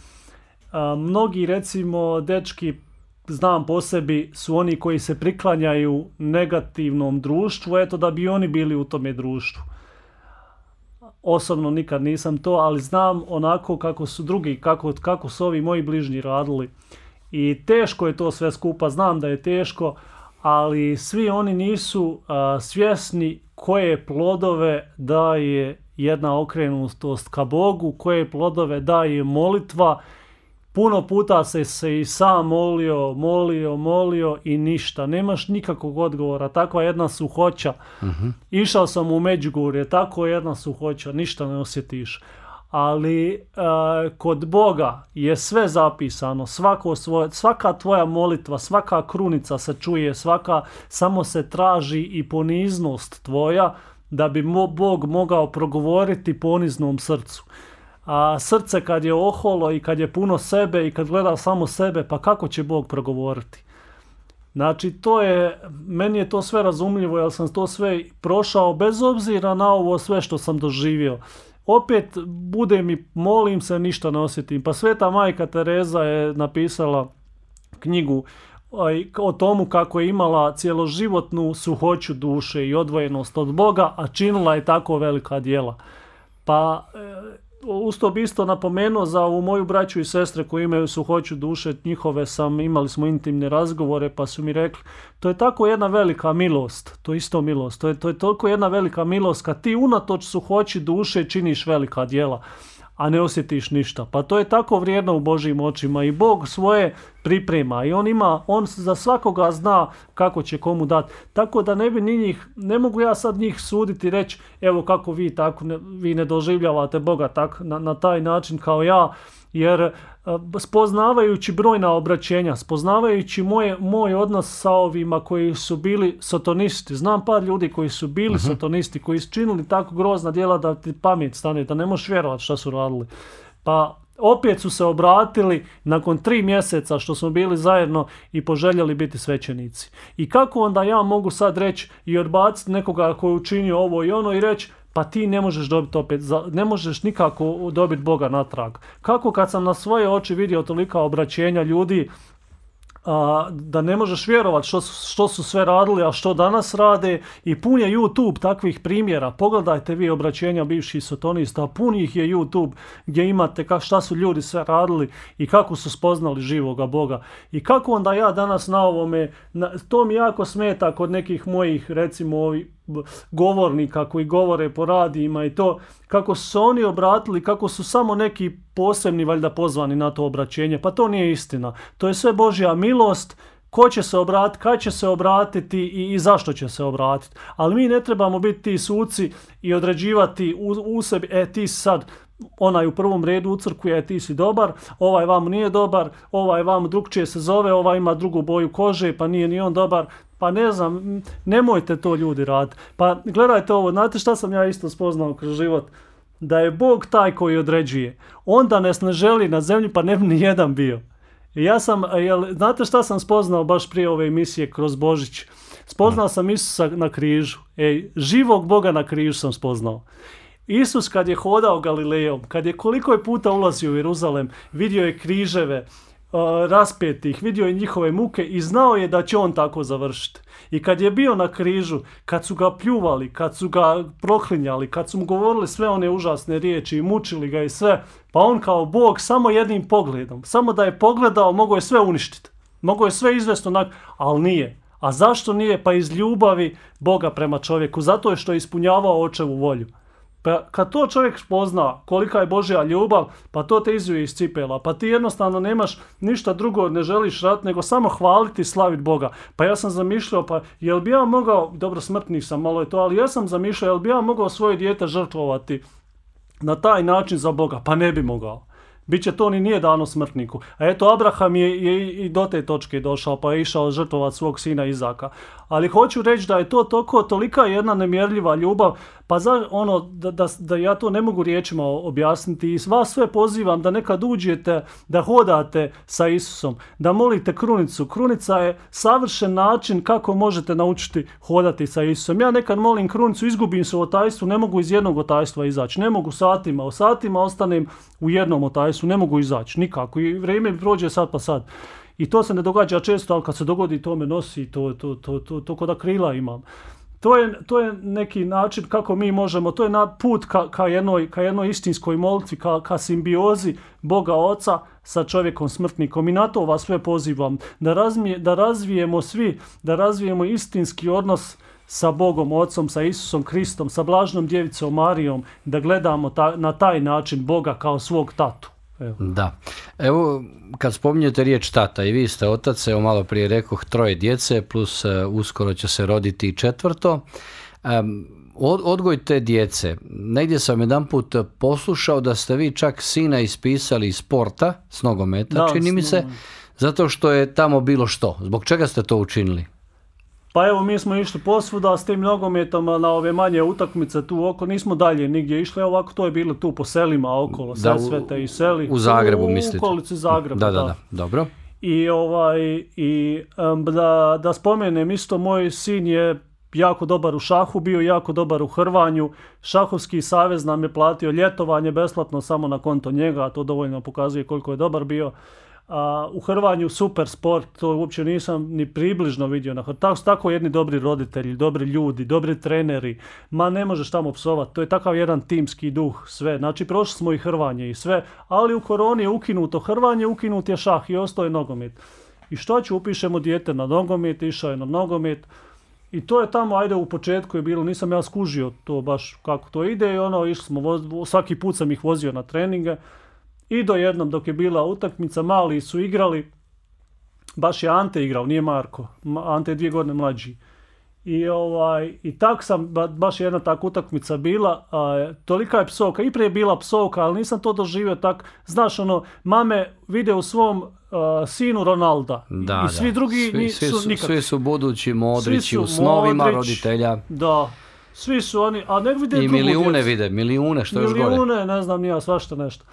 Mnogi recimo dečki znam po sebi su oni koji se priklanjaju negativnom društvu, eto da bi oni bili u tome društvu. Osobno nikad nisam to, ali znam onako kako su drugi, kako, kako su ovi moji bližnji radili. I teško je to sve skupa, znam da je teško, ali svi oni nisu svjesni koje plodove daje jedna okrenutost ka Bogu, koje plodove daje molitva. Puno puta se se i sam molio, molio, molio i ništa. Nemaš nikakvog odgovora. Takva jedna suhoća. uh Išao sam u Međugorje, tako jedna suhoća, ništa ne osjetiš ali e, kod Boga je sve zapisano, Svako svaka tvoja molitva, svaka krunica se čuje, svaka samo se traži i poniznost tvoja da bi mo, Bog mogao progovoriti poniznom srcu. A srce kad je oholo i kad je puno sebe i kad gleda samo sebe, pa kako će Bog progovoriti? Znači, to je, meni je to sve razumljivo, jer sam to sve prošao bez obzira na ovo sve što sam doživio opet bude mi, molim se, ništa ne osjetim. Pa sveta majka Tereza je napisala knjigu o tomu kako je imala cjeloživotnu suhoću duše i odvojenost od Boga, a činila je tako velika djela. Pa e, usto bi isto napomenuo za u moju braću i sestre koji imaju suhoću duše, njihove sam, imali smo intimne razgovore pa su mi rekli, to je tako jedna velika milost, to je isto milost, to je, to je toliko jedna velika milost kad ti unatoč suhoći duše činiš velika djela a ne osjetiš ništa. Pa to je tako vrijedno u Božim očima i Bog svoje priprema i on ima, on za svakoga zna kako će komu dati. Tako da ne bi ni njih, ne mogu ja sad njih suditi i reći evo kako vi tako, vi ne doživljavate Boga na taj način kao ja jer e, spoznavajući brojna obraćenja, spoznavajući moje, moj odnos sa ovima koji su bili satonisti, znam par ljudi koji su bili mhm. satonisti, koji su činili tako grozna djela da ti pamet stane, da ne možeš vjerovati šta su radili. Pa opet su se obratili nakon tri mjeseca što smo bili zajedno i poželjeli biti svećenici. I kako onda ja mogu sad reći i odbaciti nekoga koji je učinio ovo i ono i reći pa ti ne možeš dobiti opet, ne možeš nikako dobiti Boga natrag. Kako kad sam na svoje oči vidio tolika obraćenja ljudi, a, da ne možeš vjerovati što, što, su sve radili, a što danas rade i pun je YouTube takvih primjera. Pogledajte vi obraćenja bivših sotonista, pun ih je YouTube gdje imate ka, šta su ljudi sve radili i kako su spoznali živoga Boga. I kako onda ja danas na ovome, na, to mi jako smeta kod nekih mojih recimo ovih govornika koji govore po radijima i to, kako su se oni obratili, kako su samo neki posebni valjda pozvani na to obraćenje. Pa to nije istina. To je sve Božja milost, ko će se obratiti, kad će se obratiti i, zašto će se obratiti. Ali mi ne trebamo biti ti suci i određivati u, sebi, e ti sad onaj u prvom redu ucrkuje, ti si dobar, ovaj vam nije dobar, ovaj vam drugčije se zove, ovaj ima drugu boju kože, pa nije ni on dobar. Pa ne znam, nemojte to ljudi raditi. Pa gledajte ovo, znate šta sam ja isto spoznao kroz život? Da je Bog taj koji određuje. Onda nas ne želi na zemlji, pa ne bi ni jedan bio. Ja sam, jel, znate šta sam spoznao baš prije ove emisije kroz Božić? Spoznao sam Isusa na križu. Ej, živog Boga na križu sam spoznao. Isus kad je hodao Galilejom, kad je koliko je puta ulazio u Jeruzalem, vidio je križeve, raspetih, vidio je njihove muke i znao je da će on tako završiti. I kad je bio na križu, kad su ga pljuvali, kad su ga proklinjali, kad su mu govorili sve one užasne riječi i mučili ga i sve, pa on kao Bog samo jednim pogledom, samo da je pogledao, mogo je sve uništiti. Mogo je sve izvesti onak, ali nije. A zašto nije? Pa iz ljubavi Boga prema čovjeku, zato je što je ispunjavao očevu volju. Pa kad to čovjek spozna kolika je Božja ljubav, pa to te izvije iz cipela. Pa ti jednostavno nemaš ništa drugo, ne želiš rat, nego samo hvaliti i slaviti Boga. Pa ja sam zamišljao, pa jel bi ja mogao, dobro smrtni sam malo je to, ali ja sam zamišljao, jel bi ja mogao svoje dijete žrtvovati na taj način za Boga? Pa ne bi mogao. Biće to ni nije dano smrtniku. A eto, Abraham je, i do te točke došao, pa je išao žrtvovati svog sina Izaka ali hoću reći da je to toliko, tolika jedna nemjerljiva ljubav, pa za, ono, da, da, da ja to ne mogu riječima objasniti i vas sve pozivam da nekad uđete, da hodate sa Isusom, da molite krunicu. Krunica je savršen način kako možete naučiti hodati sa Isusom. Ja nekad molim krunicu, izgubim se u otajstvu, ne mogu iz jednog otajstva izaći, ne mogu satima, o satima ostanem u jednom otajstvu, ne mogu izaći nikako i vrijeme prođe sad pa sad. I to se ne događa često, ali kad se dogodi to me nosi, to, to, to, to, to da krila imam. To je, to je neki način kako mi možemo, to je na put ka, ka, jednoj, ka jednoj istinskoj molitvi, ka, simbiozi Boga Oca sa čovjekom smrtnikom. I na to vas sve pozivam, da, da razvijemo svi, da razvijemo istinski odnos sa Bogom ocom sa Isusom Kristom, sa Blažnom Djevicom Marijom, da gledamo na taj način Boga kao svog tatu. Da. Evo, kad spominjete riječ tata i vi ste otac, evo malo prije rekoh, troje djece, plus e, uskoro će se roditi i četvrto. Um, odgoj te djece. Negdje sam jedan put poslušao da ste vi čak sina ispisali iz sporta, s nogometa, čini mi se, zato što je tamo bilo što. Zbog čega ste to učinili? Pa evo, mi smo išli posvuda s tim nogometom na ove manje utakmice tu oko, nismo dalje nigdje išli, ovako to je bilo tu po selima okolo, sve, da, sve te i seli. U Zagrebu u, mislite? U okolici Zagreba, da. Da, da, dobro. I, ovaj, i da, da spomenem isto, moj sin je jako dobar u šahu, bio jako dobar u hrvanju. Šahovski savez nam je platio ljetovanje besplatno samo na konto njega, a to dovoljno pokazuje koliko je dobar bio. A, u Hrvanju super sport, to uopće nisam ni približno vidio. Na, tako, tako jedni dobri roditelji, dobri ljudi, dobri treneri. Ma ne možeš tamo psovat, to je takav jedan timski duh, sve. Znači prošli smo i Hrvanje i sve, ali u koroni je ukinuto Hrvanje, ukinut je šah i ostao je nogomet. I što ću, upišemo dijete na nogomet, išao je na nogomet. I to je tamo, ajde, u početku je bilo, nisam ja skužio to baš kako to ide i ono, išli smo, svaki put sam ih vozio na treninge. I do jednom dok je bila utakmica, mali su igrali, baš je Ante igrao, nije Marko, Ante je dvije godine mlađi. I, ovaj, i tak sam, baš jedna takva utakmica bila, a, tolika je psovka, i prije je bila psovka, ali nisam to doživio tak, znaš ono, mame vide u svom sinu Ronalda i, svi drugi svi, svi su, Svi su budući modrići u snovima roditelja. Da, svi su oni, a nek vide I milijune vide, milijune, što je još gore. Milijune, ne znam, ja, svašta nešto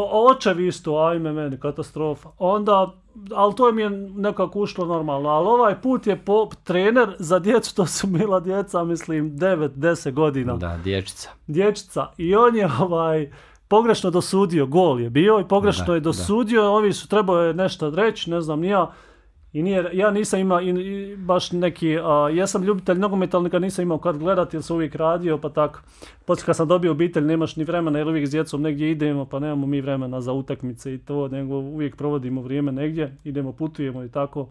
očevi isto, ajme meni, katastrofa. Onda, ali to mi je nekako ušlo normalno, ali ovaj put je po, trener za djecu, to su bila djeca, mislim, 9-10 godina. Da, dječica. Dječica. I on je ovaj, pogrešno dosudio, gol je bio i pogrešno je dosudio, ovi su trebao je nešto reći, ne znam, ja ja nisam imao i, baš neki, ja sam ljubitelj nogometa, ali nisam imao kad gledati jer sam uvijek radio, pa tako. Poslije kad sam dobio obitelj, nemaš ni vremena jer uvijek s djecom negdje idemo, pa nemamo mi vremena za utakmice i to, nego uvijek provodimo vrijeme negdje, idemo, putujemo i tako.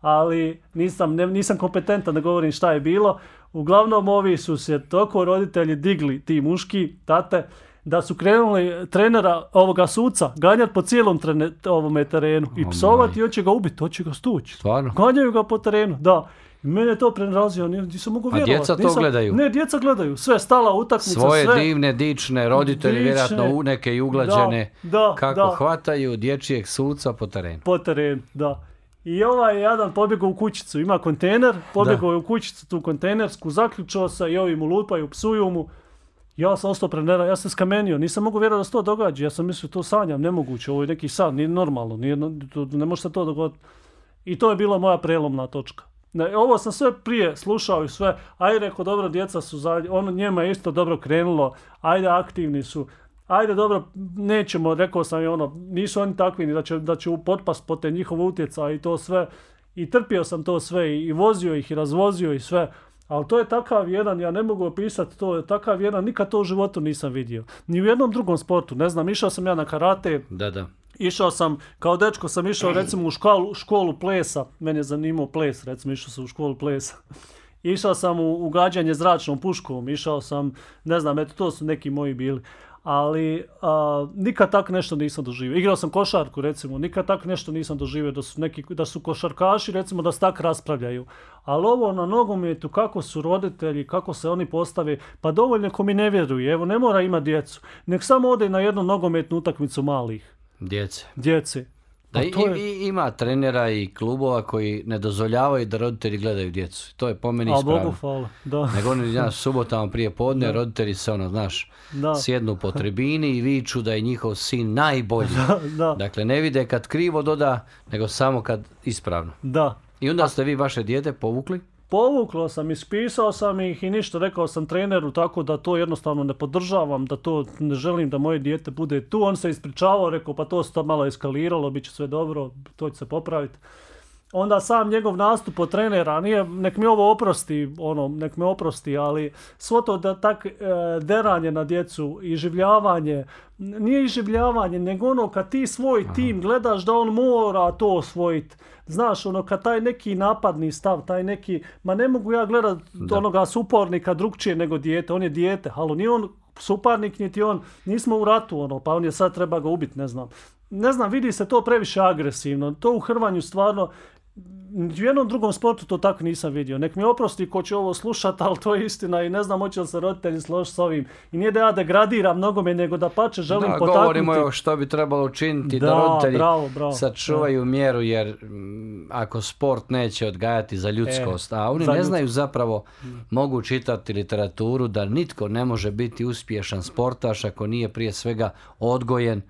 Ali nisam, nisam kompetentan da govorim šta je bilo. Uglavnom ovi su se toliko roditelji digli, ti muški, tate, da su krenuli trenera ovoga suca ganjati po cijelom trene, ovome terenu i psovati i će ga ubiti, hoće ga stući. Stvarno? Ganjaju ga po terenu, da. mene je to prenarazio, nisam mogu vjerovati. A djeca to gledaju? Ne, djeca gledaju, sve, stala utakmica, Svoje sve. divne, dične, roditelji, vjerojatno neke i uglađene, da, da, kako hvataju dječijeg suca po terenu. Po terenu, da. I ovaj jedan pobjegao u kućicu, ima kontener, pobjegao je u kućicu, tu kontejnersku, zaključao se i ovi mu lupaju, psuju mu ja sam ostao prenera, ja sam skamenio, nisam mogu vjerovati da se to događa, ja sam mislio to sanjam, nemoguće, ovo je neki san, nije normalno, ne može se to dogoditi. I to je bila moja prelomna točka. Ne, ovo sam sve prije slušao i sve, ajde reko dobro, djeca su za, ono njema je isto dobro krenulo, ajde aktivni su, ajde dobro, nećemo, rekao sam i ono, nisu oni takvi da će, da će potpast po te njihov utjecaj i to sve. I trpio sam to sve i, i vozio ih i razvozio i sve, ali to je takav jedan, ja ne mogu opisati to, je takav jedan, nikad to u životu nisam vidio. Ni u jednom drugom sportu, ne znam, išao sam ja na karate. Da, da. Išao sam, kao dečko sam išao recimo u školu, školu plesa, mene je zanimao ples, recimo išao sam u školu plesa. Išao sam u ugađanje zračnom puškom, išao sam, ne znam, eto to su neki moji bili ali nikad tak nešto nisam doživio. Igrao sam košarku recimo, nikad tak nešto nisam doživio da su, neki, da su košarkaši recimo da se tak raspravljaju. Ali ovo na nogometu, kako su roditelji, kako se oni postave, pa dovoljno ko mi ne vjeruje, evo ne mora imati djecu. Nek samo ode na jednu nogometnu utakmicu malih. Djece. Djece. Pa da, i, ima trenera i klubova koji ne dozvoljavaju da roditelji gledaju djecu. To je po meni ispravno. A Bogu hvala, da. Nego oni, znaš, subotama prije podne, roditelji se, ono, znaš, sjednu po tribini i viču da je njihov sin najbolji. dakle, ne vide kad krivo doda, nego samo kad ispravno. Da. I onda ste vi vaše dijete povukli? povuklo sam, ispisao sam ih i ništa, rekao sam treneru tako da to jednostavno ne podržavam, da to ne želim da moje dijete bude tu. On se ispričavao, rekao pa to se to malo eskaliralo, bit će sve dobro, to će se popraviti. Onda sam njegov nastup od trenera, nije, nek mi ovo oprosti, ono, nek me oprosti, ali svo to da tak e, deranje na djecu, iživljavanje, nije iživljavanje, nego ono kad ti svoj tim gledaš da on mora to osvojiti, znaš, ono, kad taj neki napadni stav, taj neki, ma ne mogu ja gledat onoga supornika drugčije nego dijete, on je dijete, halo, nije on suparnik, niti on, nismo u ratu, ono, pa on je sad treba ga ubiti, ne znam. Ne znam, vidi se to previše agresivno. To u Hrvanju stvarno, u jednom drugom sportu to tako nisam vidio. Nek mi oprosti ko će ovo slušati, ali to je istina i ne znam hoće li se roditelji složiti s ovim. I nije da ja degradiram me, nego da pače želim da, Govorimo o što bi trebalo učiniti da, roditelji sačuvaju mjeru, jer mm, ako sport neće odgajati za ljudskost, e, a oni ne znaju zapravo, mm. mogu čitati literaturu da nitko ne može biti uspješan sportaš ako nije prije svega odgojen,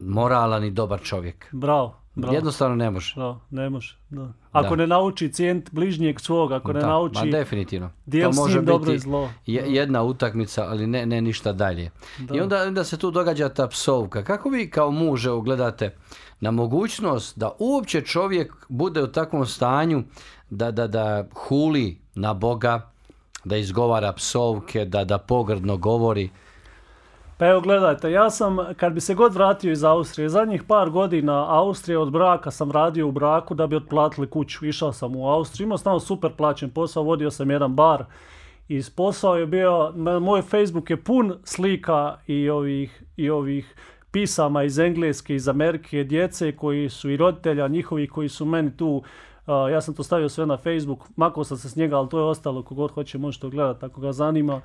moralan i dobar čovjek. Bravo, Jednostavno ne može. ne može. Da. Ako ne nauči cijent bližnjeg svog, ako ne nauči... Ma definitivno. Dijel to može dobro i zlo. jedna utakmica, ali ne, ne ništa dalje. I onda, onda se tu događa ta psovka. Kako vi kao muže ugledate na mogućnost da uopće čovjek bude u takvom stanju da, da, da huli na Boga, da izgovara psovke, da, da pogrdno govori? Pa evo gledajte, ja sam kad bi se god vratio iz Austrije, zadnjih par godina Austrije od braka sam radio u braku da bi otplatili kuću. Išao sam u Austriju, imao sam super plaćen posao, vodio sam jedan bar i posao je bio, moj Facebook je pun slika i ovih, i ovih pisama iz Engleske, iz Amerike, djece koji su i roditelja njihovi koji su meni tu ja sam to stavio sve na Facebook, makao sam se s njega, ali to je ostalo, kogod hoće možete to gledati ako ga zanima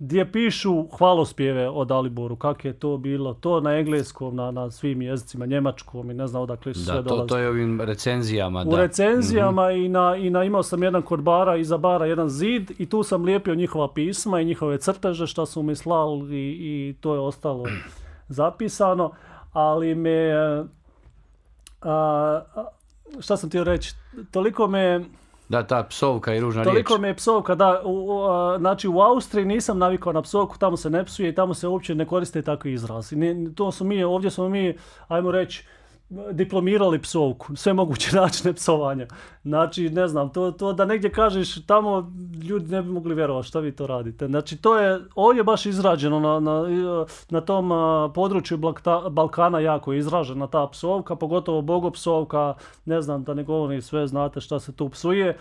gdje pišu hvalospjeve o Daliboru, kako je to bilo, to na engleskom, na, na svim jezicima, njemačkom i ne znam odakle su sve dolazili to, to je ovim recenzijama. U recenzijama mhm. i, na, i na, imao sam jedan kod bara, iza bara jedan zid i tu sam lijepio njihova pisma i njihove crteže što su mi slali i, i to je ostalo zapisano, ali me... A, šta sam ti reći, toliko me da, ta psovka i ružna Toliko riječ. Toliko mi je psovka, da. znači u Austriji nisam navikao na psovku, tamo se ne psuje i tamo se uopće ne koriste takvi izrazi. to ovdje smo mi, ajmo reći, diplomirali psovku, sve moguće načine psovanja. Znači, ne znam, to, to da negdje kažeš tamo, ljudi ne bi mogli vjerovati šta vi to radite. Znači, to je, ovdje je baš izrađeno na, na, na tom području Balkana jako je izražena ta psovka, pogotovo bogopsovka, ne znam, da ne govorim sve, znate šta se tu psuje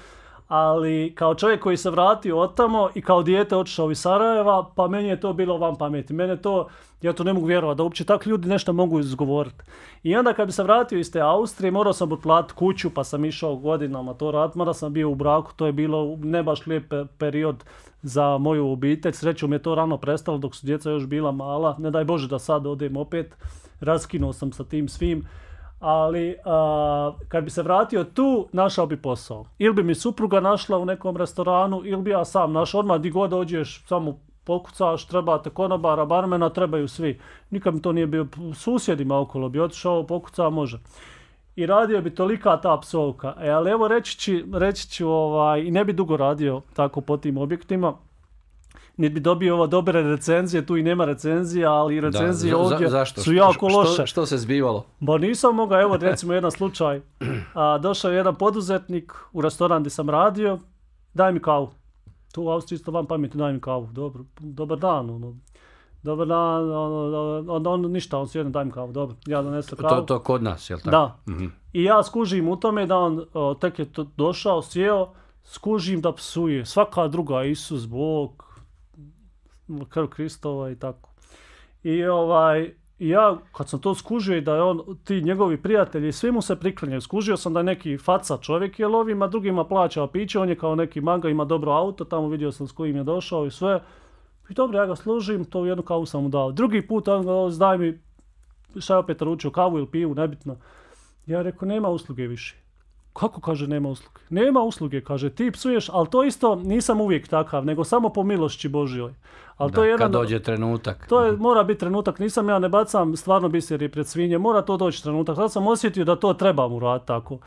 ali kao čovjek koji se vratio od tamo i kao dijete otišao iz Sarajeva, pa meni je to bilo van pameti. Mene to, ja to ne mogu vjerovati, da uopće tak ljudi nešto mogu izgovoriti. I onda kad bi se vratio iz te Austrije, morao sam otplatiti kuću, pa sam išao godinama to mada sam bio u braku, to je bilo ne baš lijep period za moju obitelj. Srećom je to rano prestalo dok su djeca još bila mala, ne daj Bože da sad odem opet, raskinuo sam sa tim svim ali kad bi se vratio tu, našao bi posao. Ili bi mi supruga našla u nekom restoranu, ili bi ja sam Naš Odmah di god dođeš, samo pokucaš, trebate konobara, barmena, trebaju svi. Nikad mi to nije bio susjedima okolo, bi otišao, pokucao, može. I radio bi tolika ta psovka. E, ali evo reći ću, reći ovaj, i ne bi dugo radio tako po tim objektima niti bi dobio ova dobre recenzije, tu i nema recenzija, ali recenzije da, ovdje zašto? su jako loše. Što, se zbivalo? Ba nisam mogao, evo recimo jedan slučaj. došao je jedan poduzetnik u restoran gdje sam radio, daj mi kavu. Tu u Austriji isto vam pameti, daj mi kavu. Dobro, dobar dan, ono. Dobar dan, on, on, on ništa, on daj mi kavu, dobro, ja donesem kavu. To, to kod nas, jel tako? Da. Mhm. I ja skužim u tome da on tek je došao, sjeo, skužim da psuje. Svaka druga, Isus, Bog, krv Kristova i tako. I ovaj, ja kad sam to skužio i da je on, ti njegovi prijatelji, svi mu se priklinjaju. Skužio sam da je neki faca čovjek, je ovima drugima plaća piće, on je kao neki manga, ima dobro auto, tamo vidio sam s kojim je došao i sve. I dobro, ja ga služim, to jednu kavu sam mu dao. Drugi put on ga daj mi, šta je opet ručio, kavu ili pivu, nebitno. Ja rekao, nema usluge više. Kako kaže nema usluge? Nema usluge, kaže, ti psuješ, ali to isto nisam uvijek takav, nego samo po milošći Božjoj. Ali da, to je jedan, kad dođe trenutak. To je, mora biti trenutak, nisam ja ne bacam stvarno biseri pred svinje, mora to doći trenutak. Sad sam osjetio da to trebam uraditi tako.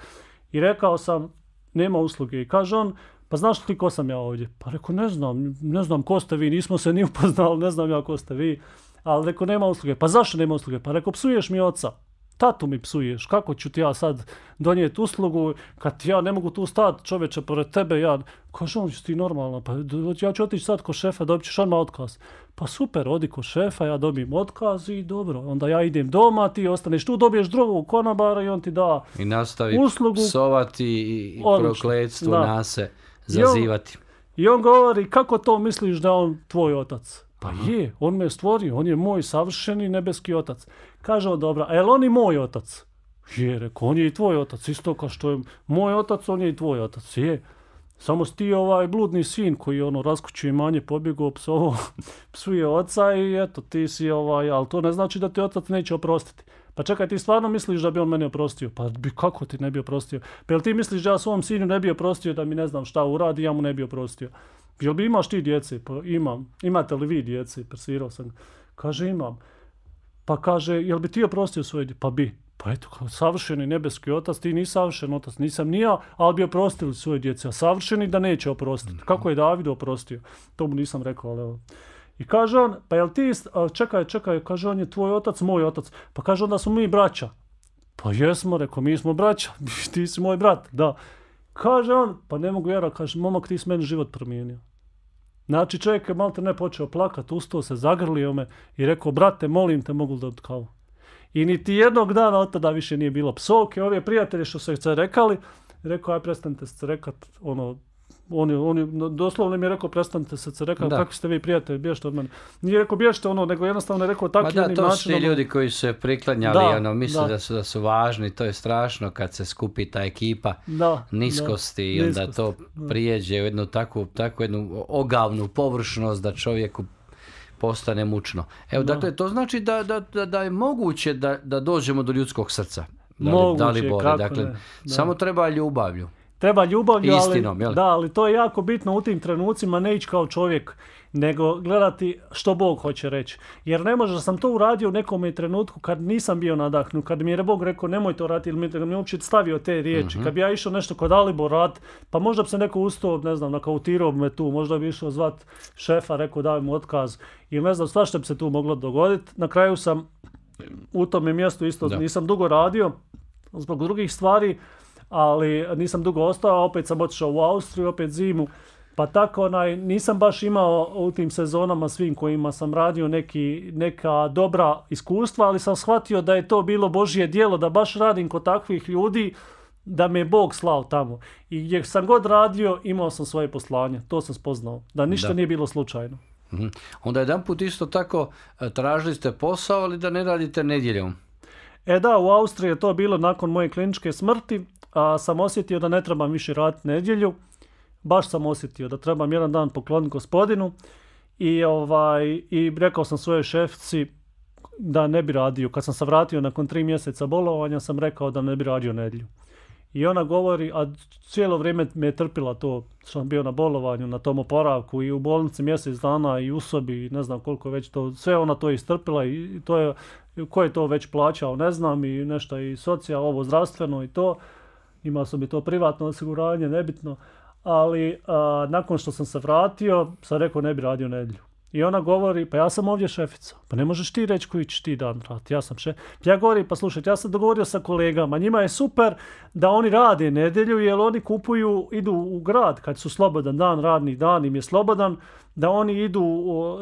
I rekao sam, nema usluge. I kaže on, pa znaš li ko sam ja ovdje? Pa rekao, ne znam, ne znam ko ste vi, nismo se ni upoznali, ne znam ja ko ste vi. Ali rekao, nema usluge. Pa zašto nema usluge? Pa rekao, psuješ mi oca tatu mi psuješ, kako ću ti ja sad donijeti uslugu kad ja ne mogu tu stati čovječe pored tebe, ja, kaže on ti normalno, pa ja ću otići sad kod šefa, dobit ćeš odmah otkaz. Pa super, odi kod šefa, ja dobijem otkaz i dobro, onda ja idem doma, ti ostaneš tu, dobiješ drugog konobara i on ti da I nastavi uslugu. psovati i prokledstvo na se zazivati. I on, govori kako to misliš da on tvoj otac? Pa je, on me je stvorio, on je moj savršeni nebeski otac. Kaže on, dobra, a jel on i moj otac? Je, rekao, on je i tvoj otac, isto kao što je moj otac, on je i tvoj otac, je. Samo si ti ovaj bludni sin koji ono raskućuje manje pobjegao psovo, psuje oca i eto ti si ovaj, ali to ne znači da ti otac neće oprostiti. Pa čekaj, ti stvarno misliš da bi on meni oprostio? Pa bi, kako ti ne bi oprostio? Pa jel ti misliš da ja svom sinu ne bi oprostio da mi ne znam šta uradi, ja mu ne bi oprostio? Jel bi imaš ti djece? Pa imam. Imate li vi djece? Persirao sam. Kaže imam pa kaže, jel bi ti oprostio svoje Pa bi. Pa eto, kao savršeni nebeski otac, ti nisi savršen otac, nisam ni ja, ali bi oprostili svoje djece. A savršeni da neće oprostiti. Mm. Kako je David oprostio? To mu nisam rekao, ali evo. I kaže on, pa jel ti, čekaj, čekaj, kaže on je tvoj otac, moj otac. Pa kaže onda smo mi braća. Pa jesmo, rekao, mi smo braća, ti si moj brat, da. Kaže on, pa ne mogu vjerovati, kaže, momak ti si meni život promijenio. Znači čovjek je malte ne počeo plakat, ustao se, zagrlio me i rekao, brate, molim te, mogu li da kavu? I niti jednog dana od tada više nije bilo psovke. Ovi prijatelji što su se rekali, rekao, aj prestanite se rekat, ono, on je, doslovno mi je rekao prestanite se, rekao kako ste vi prijatelji, bježte od mene. Nije rekao ono, nego jednostavno je rekao takvi načinom. da, to su ti ljudi koji su se priklanjali, da, ono, misle da. su, da su važni, to je strašno kad se skupi ta ekipa niskosti i onda to prijeđe u jednu takvu, takvu jednu ogavnu površnost da čovjeku postane mučno. Evo, dakle, to znači da, da, da je moguće da, da dođemo do ljudskog srca. Da li, moguće, da li bore. Dakle, samo treba ljubavlju treba ljubavlju, ali, da, ali to je jako bitno u tim trenucima ne ići kao čovjek, nego gledati što Bog hoće reći. Jer ne može, sam to uradio u nekom trenutku kad nisam bio nadahnut, kad mi je Bog rekao nemoj to raditi ili mi je uopće stavio te riječi. Mhm. Kad bi ja išao nešto kod Alibor rad, pa možda bi se neko ustao, ne znam, nakautirao me tu, možda bi išao zvat šefa, rekao daj mu otkaz. I ne znam, svašta bi se tu moglo dogoditi. Na kraju sam u tome mjestu isto nisam dugo radio, zbog drugih stvari, ali nisam dugo ostao, opet sam otišao u Austriju, opet zimu. Pa tako onaj, nisam baš imao u tim sezonama svim kojima sam radio neki, neka dobra iskustva, ali sam shvatio da je to bilo Božje djelo, da baš radim kod takvih ljudi, da me je Bog slao tamo. I gdje sam god radio, imao sam svoje poslanje. To sam spoznao. Da ništa nije bilo slučajno. Mhm. Onda jedan put isto tako e, tražili ste posao, ali da ne radite nedjeljom. E da, u Austriji je to bilo nakon moje kliničke smrti a, sam osjetio da ne trebam više raditi nedjelju. Baš sam osjetio da trebam jedan dan pokloniti gospodinu. I, ovaj, I rekao sam svojoj šefci da ne bi radio. Kad sam se vratio nakon tri mjeseca bolovanja sam rekao da ne bi radio nedjelju. I ona govori, a cijelo vrijeme me je trpila to što sam bio na bolovanju, na tom oporavku i u bolnici mjesec dana i u sobi i ne znam koliko već to, sve ona to istrpila i to je, ko je to već plaćao ne znam i nešto i socijal, ovo zdravstveno i to imao sam i to privatno osiguranje, nebitno, ali nakon što sam se vratio, sam rekao ne bi radio nedjelju. I ona govori, pa ja sam ovdje šefica, pa ne možeš ti reći koji ćeš ti dan raditi, ja sam šef. Ja govorim, pa slušajte, ja sam dogovorio sa kolegama, njima je super da oni rade nedjelju jer oni kupuju, idu u grad kad su slobodan dan, radni dan im je slobodan, da oni idu,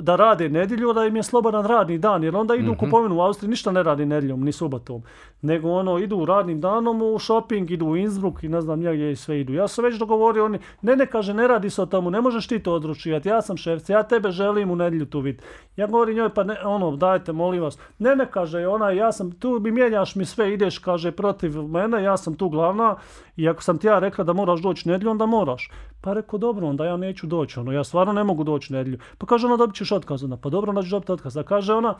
da rade nedjelju, da im je slobodan radni dan, jer onda idu u mhm. kupovinu u Austriji, ništa ne radi nedjeljom, ni subotom, nego ono, idu radnim danom u shopping, idu u Innsbruck i ne znam ja gdje sve idu. Ja sam već dogovorio, oni, ne, ne, kaže, ne radi se o tomu, ne možeš ti to odručivati, ja sam šefce ja tebe želim u nedjelju tu vid. Ja govorim njoj, pa ne, ono, dajte, molim vas, ne, ne, kaže, ona, ja sam, tu mi mijenjaš mi sve, ideš, kaže, protiv mene, ja sam tu glavna i ako sam ti ja rekla da moraš doći nedjelju, onda moraš. Pa rekao, dobro, onda ja neću doći, ono, ja stvarno ne mogu doći nedjelju. Pa kaže ona, dobit ćeš otkaz, onda, pa dobro, onda ću dobiti otkaz. Da kaže ona,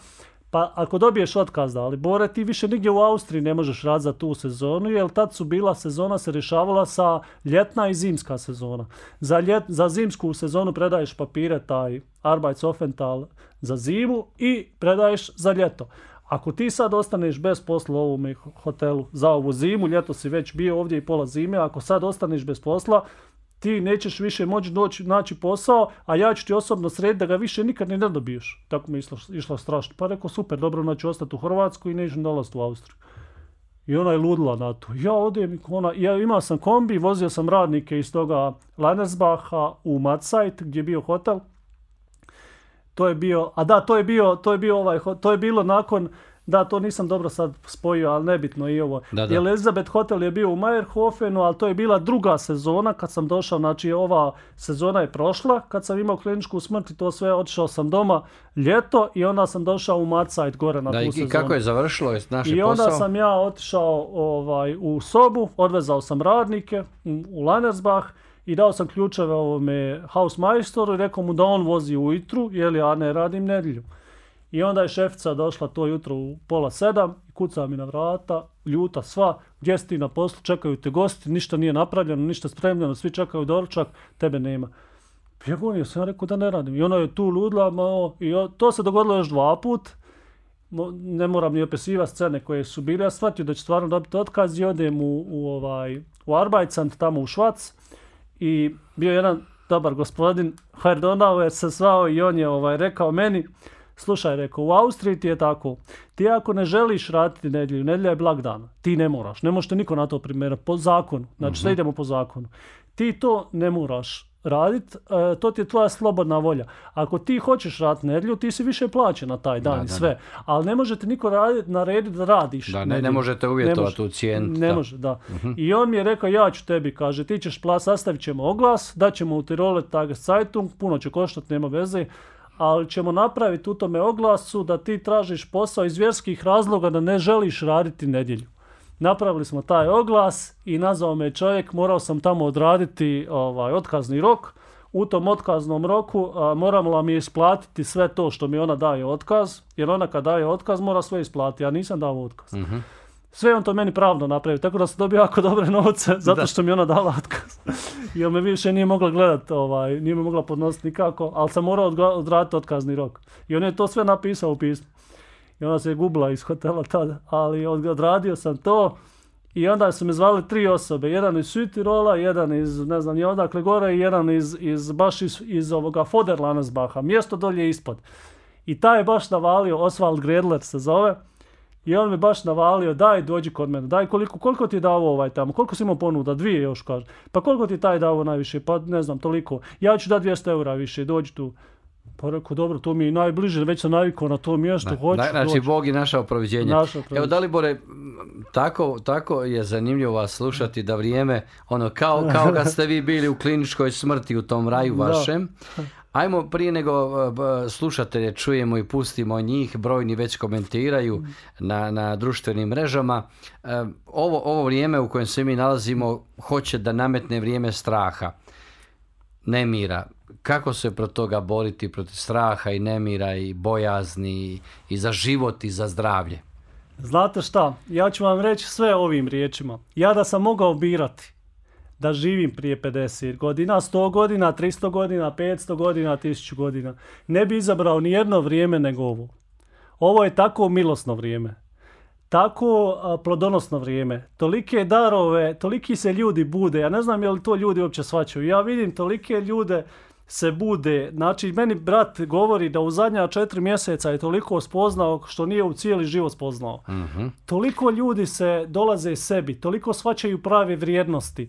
pa ako dobiješ otkaz, da, ali Bore, ti više nigdje u Austriji ne možeš raditi za tu sezonu, jer tad su bila sezona se rješavala sa ljetna i zimska sezona. Za, za zimsku sezonu predaješ papire, taj Offental za zimu i predaješ za ljeto. Ako ti sad ostaneš bez posla u ovom hotelu za ovu zimu, ljeto si već bio ovdje i pola zime, ako sad ostaneš bez posla, ti nećeš više moći doći naći posao, a ja ću ti osobno srediti da ga više nikad ne dobiješ. Tako mi je išla, strašno. Pa rekao, super, dobro, ona ostati u Hrvatsku i neću dolaziti u Austriju. I ona je ludila na to. Ja odem, ona, ja imao sam kombi, vozio sam radnike iz toga Lanersbaha u Matsajt, gdje je bio hotel. To je bio, a da, to je bio, to je bio ovaj, to je bilo nakon da, to nisam dobro sad spojio, ali nebitno i ovo. Da, da. Elizabeth Hotel je bio u Meyerhofenu, ali to je bila druga sezona kad sam došao, znači ova sezona je prošla, kad sam imao kliničku smrt i to sve, otišao sam doma ljeto i onda sam došao u Matsajt gore na da, i kako je završilo? Je posao? I onda sam ja otišao ovaj, u sobu, odvezao sam radnike u Lanersbach, i dao sam ključeve ovome house i rekao mu da on vozi ujutru, jer ja ne radim nedjelju. I onda je šefica došla to jutro u pola sedam i kuca mi na vrata, ljuta sva, gdje si ti na poslu, čekaju te gosti, ništa nije napravljeno, ništa spremljeno, svi čekaju doručak, tebe nema. Ja govorim, sam ja rekao da ne radim. I ona je tu ludla, malo, i to se dogodilo još dva put. Ne moram ni opisivati scene koje su bile. Ja shvatio da ću stvarno dobiti otkaz i odem u, u, ovaj, u tamo u Švac. I bio jedan dobar gospodin, je se svao i on je ovaj, rekao meni, Slušaj, rekao, u Austriji ti je tako. Ti ako ne želiš raditi nedjelju, nedjelja je blagdan, ti ne moraš. Ne možete niko na to primjerati, po zakonu. Znači, sve mhm. idemo po zakonu. Ti to ne moraš radit, e, to ti je tvoja slobodna volja. Ako ti hoćeš raditi nedjelju, ti si više plaćen na taj dan i sve. Ali ne možete niko narediti da radiš. Da, ne, ne možete uvjetovati u cijenu. Ne može, da. Mhm. I on mi je rekao, ja ću tebi, kaže, ti ćeš pla, sastavit ćemo oglas, daćemo u Tirole tag Zeitung, puno će koštati, nema veze ali ćemo napraviti u tome oglasu da ti tražiš posao iz vjerskih razloga da ne želiš raditi nedjelju. Napravili smo taj oglas i nazvao me čovjek, morao sam tamo odraditi ovaj, otkazni rok. U tom otkaznom roku a, morala mi je isplatiti sve to što mi ona daje otkaz, jer ona kad daje otkaz mora sve isplatiti, ja nisam dao otkaz. Mhm sve on to meni pravno napravio, tako da sam dobio jako dobre novce zato što mi ona dala otkaz. on me više nije mogla gledat, ovaj, nije me mogla podnositi nikako, ali sam morao odraditi otkazni rok. I on je to sve napisao u pismu. I ona se je gubila iz hotela tada, ali odradio sam to. I onda su me zvali tri osobe, jedan iz tirola, jedan iz ne znam je odakle gore i jedan iz, baš iz, iz ovoga Foderlanesbaha, mjesto dolje ispod. I taj je baš navalio, Oswald Gredler se zove, i on me baš navalio, daj dođi kod mene, daj koliko, koliko ti je davo ovaj tamo, koliko si imao ponuda, dvije još kaže. Pa koliko ti taj dao najviše, pa ne znam, toliko. Ja ću da 200 eura više, dođi tu. Pa rekao, dobro, to mi je najbliže, već sam navikao na to mjesto, hoću hoću Znači, Bog je našao proviđenje. Evo, Dalibore, tako, tako je zanimljivo vas slušati da vrijeme, ono, kao, kao kad ste vi bili u kliničkoj smrti u tom raju vašem, Ajmo prije nego e, slušatelje čujemo i pustimo njih, brojni već komentiraju na, na društvenim mrežama. E, ovo, ovo vrijeme u kojem se mi nalazimo hoće da nametne vrijeme straha, nemira. Kako se pro toga boriti protiv straha i nemira i bojazni i za život i za zdravlje? Znate šta, ja ću vam reći sve ovim riječima. Ja da sam mogao birati, da živim prije 50 godina, 100 godina, 300 godina, 500 godina, 1000 godina. Ne bi izabrao ni jedno vrijeme nego ovo. Ovo je tako milosno vrijeme. Tako plodonosno vrijeme. Tolike darove, toliki se ljudi bude. Ja ne znam je li to ljudi uopće svačaju. Ja vidim tolike ljude se bude. Znači, meni brat govori da u zadnja četiri mjeseca je toliko spoznao što nije u cijeli život spoznao. Mhm. Toliko ljudi se dolaze sebi, toliko svačaju prave vrijednosti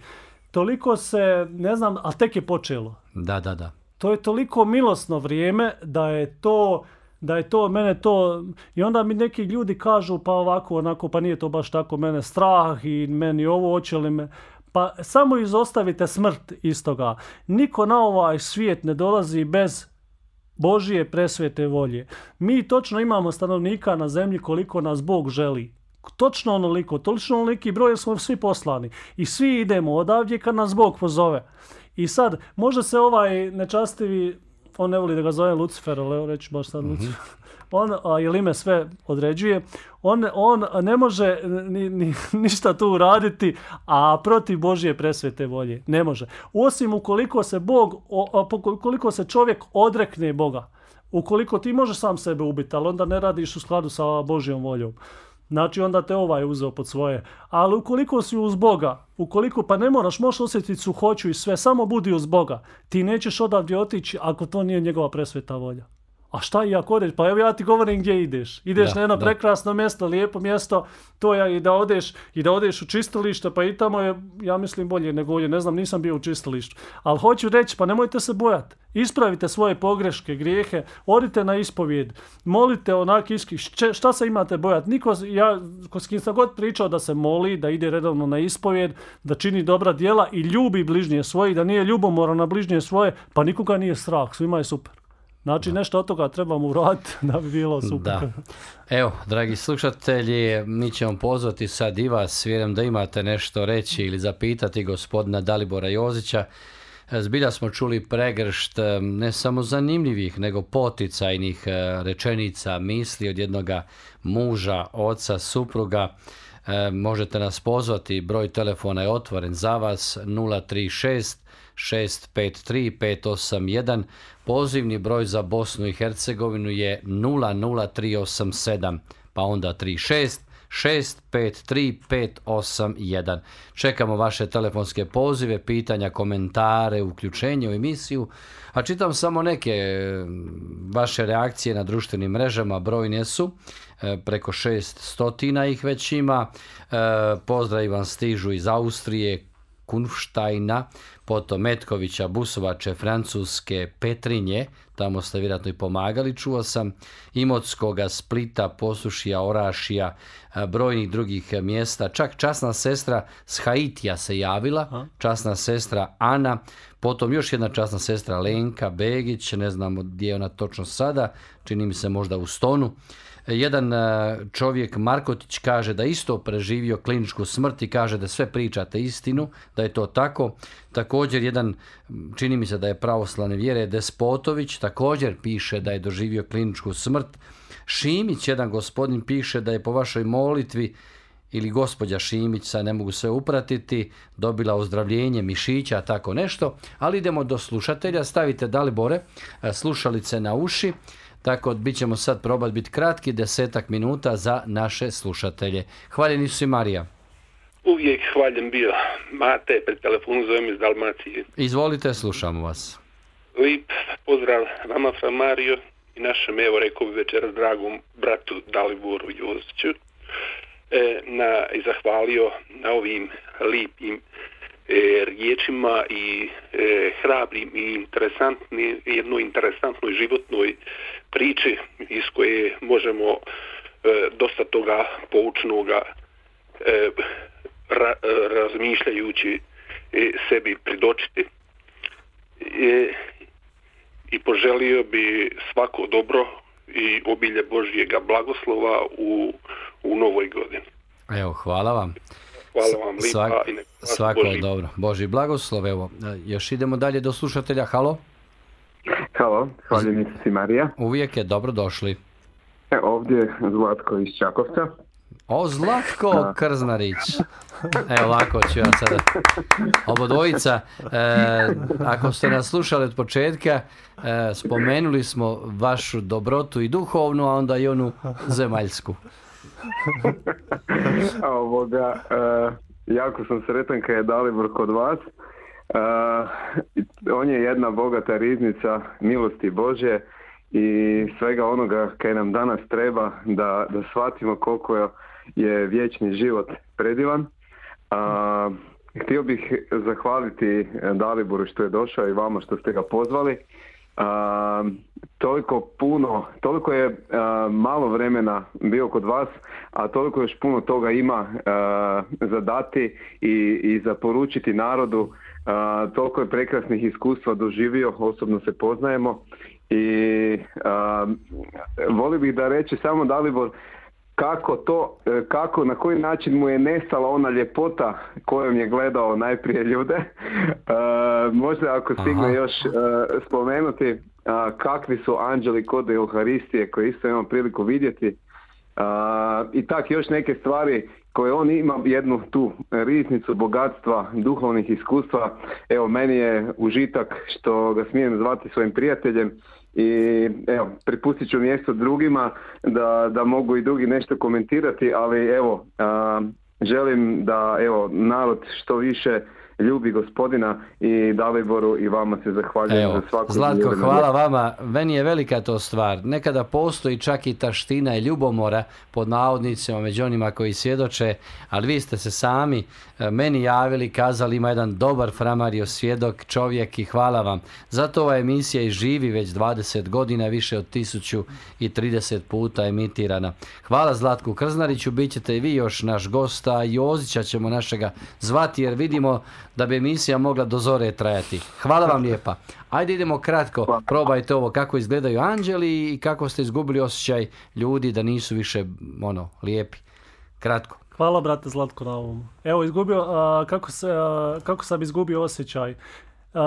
toliko se, ne znam, a tek je počelo. Da, da, da. To je toliko milosno vrijeme da je to da je to mene to i onda mi neki ljudi kažu pa ovako onako pa nije to baš tako mene strah i meni ovo oće li me pa samo izostavite smrt toga. niko na ovaj svijet ne dolazi bez Božije presvete volje mi točno imamo stanovnika na zemlji koliko nas Bog želi točno onoliko, točno onoliki broj jer smo svi poslani. I svi idemo odavdje kad nas Bog pozove. I sad, može se ovaj nečastivi, on ne voli da ga zove Lucifer, ali reći baš sad mhm. Lucifer, on, a, jer ime sve određuje, on, on ne može ni, ništa tu uraditi, a protiv Božje presvete volje, ne može. Osim ukoliko se Bog, o, ukoliko se čovjek odrekne Boga, ukoliko ti može sam sebe ubiti, ali onda ne radiš u skladu sa Božjom voljom. Znači onda te ovaj uzeo pod svoje. Ali ukoliko si uz Boga, ukoliko pa ne moraš, možeš osjetiti suhoću i sve, samo budi uz Boga. Ti nećeš odavdje otići ako to nije njegova presveta volja a šta i ako odeš, pa evo ja ti govorim gdje ideš. Ideš na jedno prekrasno mjesto, lijepo mjesto, to je i da odeš, i da odeš u čistilište, pa i tamo je, ja mislim bolje nego ovdje, ne znam, nisam bio u čistilištu. Ali hoću reći, pa nemojte se bojati, ispravite svoje pogreške, grijehe, odite na ispovijed, molite onak iski, šta se imate bojati? Niko, ja, s kim sam god pričao da se moli, da ide redovno na ispovijed, da čini dobra djela i ljubi bližnje svoje, da nije ljubomoran na bližnje svoje, pa nikoga nije strah, svima je super. Znači nešto od toga trebamo uraditi da bi bilo super. Da. Evo, dragi slušatelji, mi ćemo pozvati sad i vas, vjerujem da imate nešto reći ili zapitati gospodina Dalibora Jozića. E, zbilja smo čuli pregršt e, ne samo zanimljivih, nego poticajnih e, rečenica, misli od jednoga muža, oca, supruga. Možete nas pozvati, broj telefona je otvoren za vas 036 653 581. Pozivni broj za Bosnu i Hercegovinu je 00387 pa onda 36 653 581. Čekamo vaše telefonske pozive, pitanja, komentare, uključenje u emisiju, a čitam samo neke mm, vaše reakcije na društvenim mrežama, brojne su, e, preko 600 ih već ima. E, pozdrav vam stižu iz Austrije, Kunštajna, potom Metkovića, Busovače, Francuske, Petrinje, tamo ste vjerojatno i pomagali, čuo sam, Imotskoga, Splita, Posušija, Orašija, brojnih drugih e, mjesta, čak časna sestra s Haitija se javila, časna sestra Ana, potom još jedna časna sestra Lenka Begić, ne znamo gdje je ona točno sada, čini mi se možda u Stonu, jedan e, čovjek, Markotić, kaže da isto preživio kliničku smrt i kaže da sve pričate istinu, da je to tako. Također jedan, čini mi se da je pravoslavne vjere, Despotović također piše da je doživio kliničku smrt. Šimić, jedan gospodin, piše da je po vašoj molitvi ili gospođa Šimić, sad ne mogu sve upratiti, dobila ozdravljenje mišića, tako nešto. Ali idemo do slušatelja, stavite Dalibore, e, slušalice na uši. Tako bit ćemo sad probati biti kratki, desetak minuta za naše slušatelje. Hvaljeni su i Marija. Uvijek hvaljen bio. Mate, pred telefonu zovem iz Dalmacije. Izvolite, slušamo vas. Lip, pozdrav vama fra Mario i našem, evo rekao bi večeras, dragom bratu Daliboru Joziću. E, na, I zahvalio na ovim lipim e, riječima i e, hrabrim i interesantni, jednoj interesantnoj životnoj priči iz koje možemo e, dosta toga poučnoga e, ra, e, razmišljajući e, sebi pridočiti e, i poželio bi svako dobro i obilje Božjega blagoslova u, u novoj godini. Evo, hvala vam. Hvala vam lipa Svak, Svako Boži. dobro. Boži blagoslov, evo, e, još idemo dalje do slušatelja. Halo? Halo, hvala si Marija. Uvijek je dobro došli. E, ovdje Zlatko iz Čakovca. O, Zlatko Krznarić. E, lako ću ja sada. Obodvojica, e, ako ste nas slušali od početka, e, spomenuli smo vašu dobrotu i duhovnu, a onda i onu zemaljsku. Ovoga, e, jako sam sretan kad je Dalibor kod vas on je jedna bogata riznica milosti Božje i svega onoga kaj nam danas treba da, shvatimo koliko je, vječni život predivan. htio bih zahvaliti Daliboru što je došao i vama što ste ga pozvali. toliko puno, toliko je malo vremena bio kod vas, a toliko još puno toga ima za dati i, i za poručiti narodu a, toliko je prekrasnih iskustva doživio, osobno se poznajemo i a, volio bih da reći samo Dalibor kako to, e, kako, na koji način mu je nestala ona ljepota kojom je gledao najprije ljude. možda ako stigne još e, spomenuti kakvi su anđeli kod Euharistije koje isto imam priliku vidjeti. I tak još neke stvari koje on ima jednu tu riznicu bogatstva, duhovnih iskustva. Evo, meni je užitak što ga smijem zvati svojim prijateljem i evo, pripustit ću mjesto drugima da, da mogu i drugi nešto komentirati, ali evo, želim da evo narod što više ljubi gospodina i Daliboru i vama se zahvaljujem Evo, za svaku Zlatko, hvala vama. Meni je velika to stvar. Nekada postoji čak i taština i ljubomora pod navodnicima među onima koji svjedoče, ali vi ste se sami e, meni javili, kazali ima jedan dobar framario svjedok, čovjek i hvala vam. Zato ova emisija i živi već 20 godina, više od 1030 puta emitirana. Hvala Zlatku Krznariću, bit ćete i vi još naš gosta, Jozića ćemo našega zvati jer vidimo da bi emisija mogla do zore trajati. Hvala vam lijepa. Ajde idemo kratko, probajte ovo kako izgledaju anđeli i kako ste izgubili osjećaj ljudi da nisu više ono lijepi. Kratko. Hvala brate Zlatko na ovom. Evo izgubio, kako, se, kako sam izgubio osjećaj.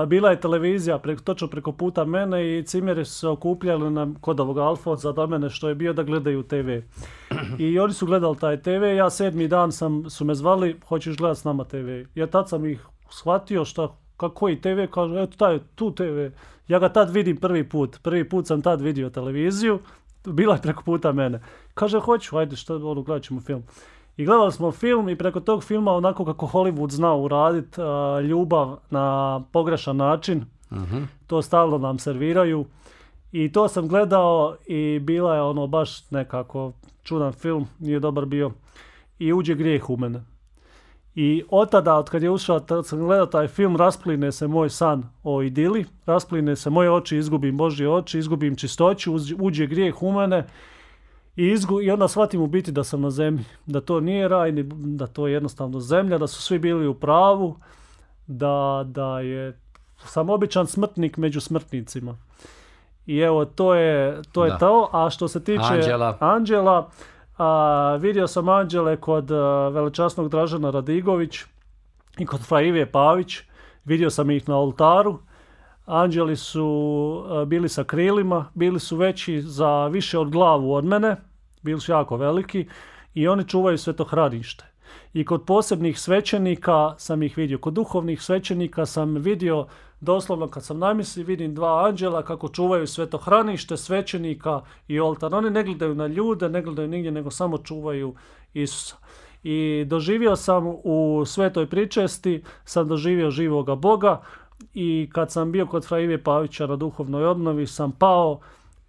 bila je televizija preko, točno preko puta mene i cimjeri su se okupljali na, kod ovog Alfonza do mene što je bio da gledaju TV. I oni su gledali taj TV, ja sedmi dan sam, su me zvali, hoćeš gledati s nama TV. Ja tad sam ih shvatio šta, kako je TV, kaže, eto taj, tu TV. Ja ga tad vidim prvi put, prvi put sam tad vidio televiziju, bila je preko puta mene. Kaže, hoću, ajde, šta, ono, gledat ćemo film. I gledali smo film i preko tog filma, onako kako Hollywood zna uradit, ljubav na pogrešan način, mhm. to stalno nam serviraju. I to sam gledao i bila je ono baš nekako čudan film, nije dobar bio. I uđe grijeh u mene. I od tada, od kad je ušao, kad sam gledao taj film, raspline se moj san o idili, raspline se moje oči, izgubim Božje oči, izgubim čistoću, uđe grijeh u mene i, izgu, i onda shvatim u biti da sam na zemlji, da to nije raj, da to je jednostavno zemlja, da su svi bili u pravu, da, da je sam običan smrtnik među smrtnicima. I evo, to je to. Je to. A što se tiče Anđela, Anđela a, vidio sam Anđele kod e, a, Dražana Radigović i kod Fraivije Pavić. Vidio sam ih na oltaru. Anđeli su e, bili sa krilima, bili su veći za više od glavu od mene, bili su jako veliki i oni čuvaju hranište. I kod posebnih svećenika sam ih vidio, kod duhovnih svećenika sam vidio Doslovno kad sam namisli vidim dva anđela kako čuvaju sveto hranište, svećenika i oltar. Oni ne gledaju na ljude, ne gledaju nigdje, nego samo čuvaju Isusa. I doživio sam u svetoj pričesti, sam doživio živoga Boga i kad sam bio kod Fra Pavića na duhovnoj obnovi sam pao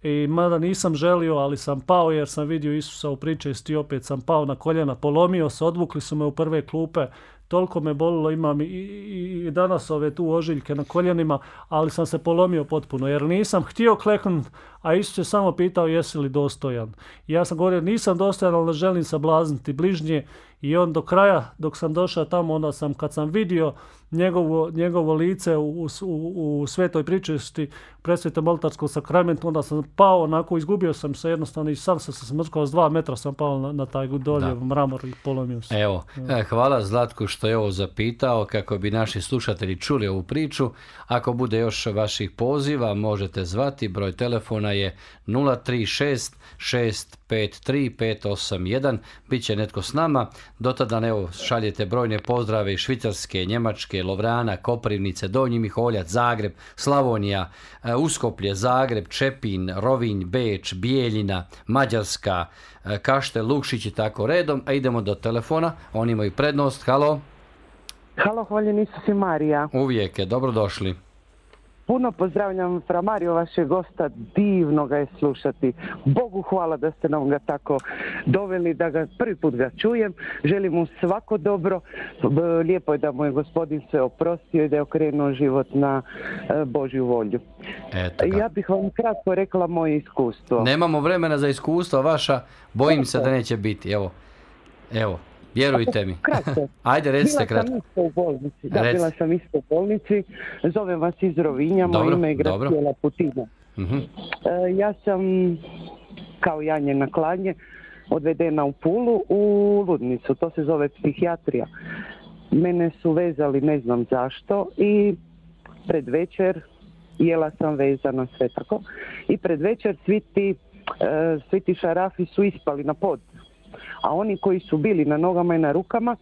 i mada nisam želio, ali sam pao jer sam vidio Isusa u pričesti i opet sam pao na koljena, polomio se, odvukli su me u prve klupe, toliko me bolilo, imam i, danas ove tu ožiljke na koljenima, ali sam se polomio potpuno jer nisam htio kleknut, a Isus samo pitao jesi li dostojan. ja sam govorio nisam dostojan, ali ne želim sablazniti bližnje i on do kraja dok sam došao tamo, onda sam kad sam vidio njegovo, njegovo lice u, u, u svetoj pričesti presvetom oltarskom sakramentu, onda sam pao, onako izgubio sam se jednostavno i sam se smrskao, s dva metra sam pao na, na taj dolje mramor i polomio se. Evo, e, hvala Zlatku što je ovo zapitao, kako bi naši slušatelji čuli ovu priču. Ako bude još vaših poziva, možete zvati, broj telefona je 036 53581. 581, Biće netko s nama. Do tada evo, šaljete brojne pozdrave iz Švicarske, Njemačke, Lovrana, Koprivnice, Donji Miholjac, Zagreb, Slavonija, e, Uskoplje, Zagreb, Čepin, Rovinj, Beč, Bijeljina, Mađarska, e, Kašte, Lukšić i tako redom. A e, idemo do telefona. Oni imaju prednost. Halo. Halo, hvala, Isus Marija. Uvijek je. Dobrodošli. Puno pozdravljam Framariju, vašeg gosta, divno ga je slušati. Bogu hvala da ste nam ga tako doveli, da ga prvi put ga čujem. Želim mu svako dobro. Lijepo je da mu je gospodin sve oprostio i da je okrenuo život na e, Božju volju. Eto ja bih vam kratko rekla moje iskustvo. Nemamo vremena za iskustva vaša, bojim se da neće biti. Evo, evo. Vjerujte mi. Ajde, Bila sam isto u bolnici. Da, sam isto u bolnici. Zovem vas iz Rovinja, moje ime je Gracijela Putina. Mhm. E, ja sam, kao janje na klanje, odvedena u Pulu u Ludnicu. To se zove psihijatrija. Mene su vezali, ne znam zašto, i pred večer jela sam vezana sve tako. I pred večer e, svi ti šarafi su ispali na pod a oni koji su bili na nogama i na rukama,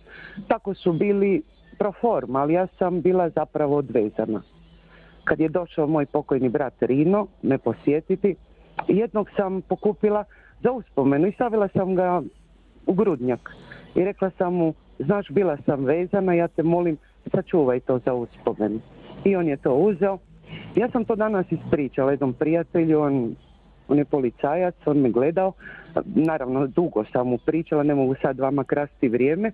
tako su bili pro forma, ali ja sam bila zapravo odvezana. Kad je došao moj pokojni brat Rino me posjetiti, jednog sam pokupila za uspomenu i stavila sam ga u grudnjak. I rekla sam mu, znaš, bila sam vezana, ja te molim, sačuvaj to za uspomenu. I on je to uzeo. Ja sam to danas ispričala jednom prijatelju, on on je policajac, on me gledao, naravno dugo sam mu pričala, ne mogu sad vama krasti vrijeme,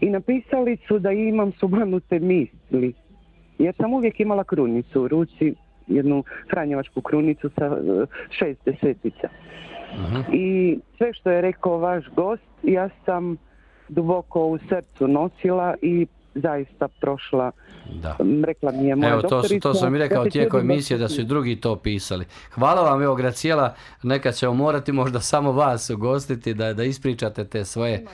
i napisali su da imam subanute misli, Ja sam uvijek imala krunicu u ruci, jednu franjevačku krunicu sa e, šest desetica. I sve što je rekao vaš gost, ja sam duboko u srcu nosila i zaista prošla, da. Mm, rekla mi je moja evo, to, to sam i rekao tijekom emisije da su i drugi to pisali. Hvala vam, evo Gracijela, neka ćemo morati možda samo vas ugostiti da, da ispričate te svoje...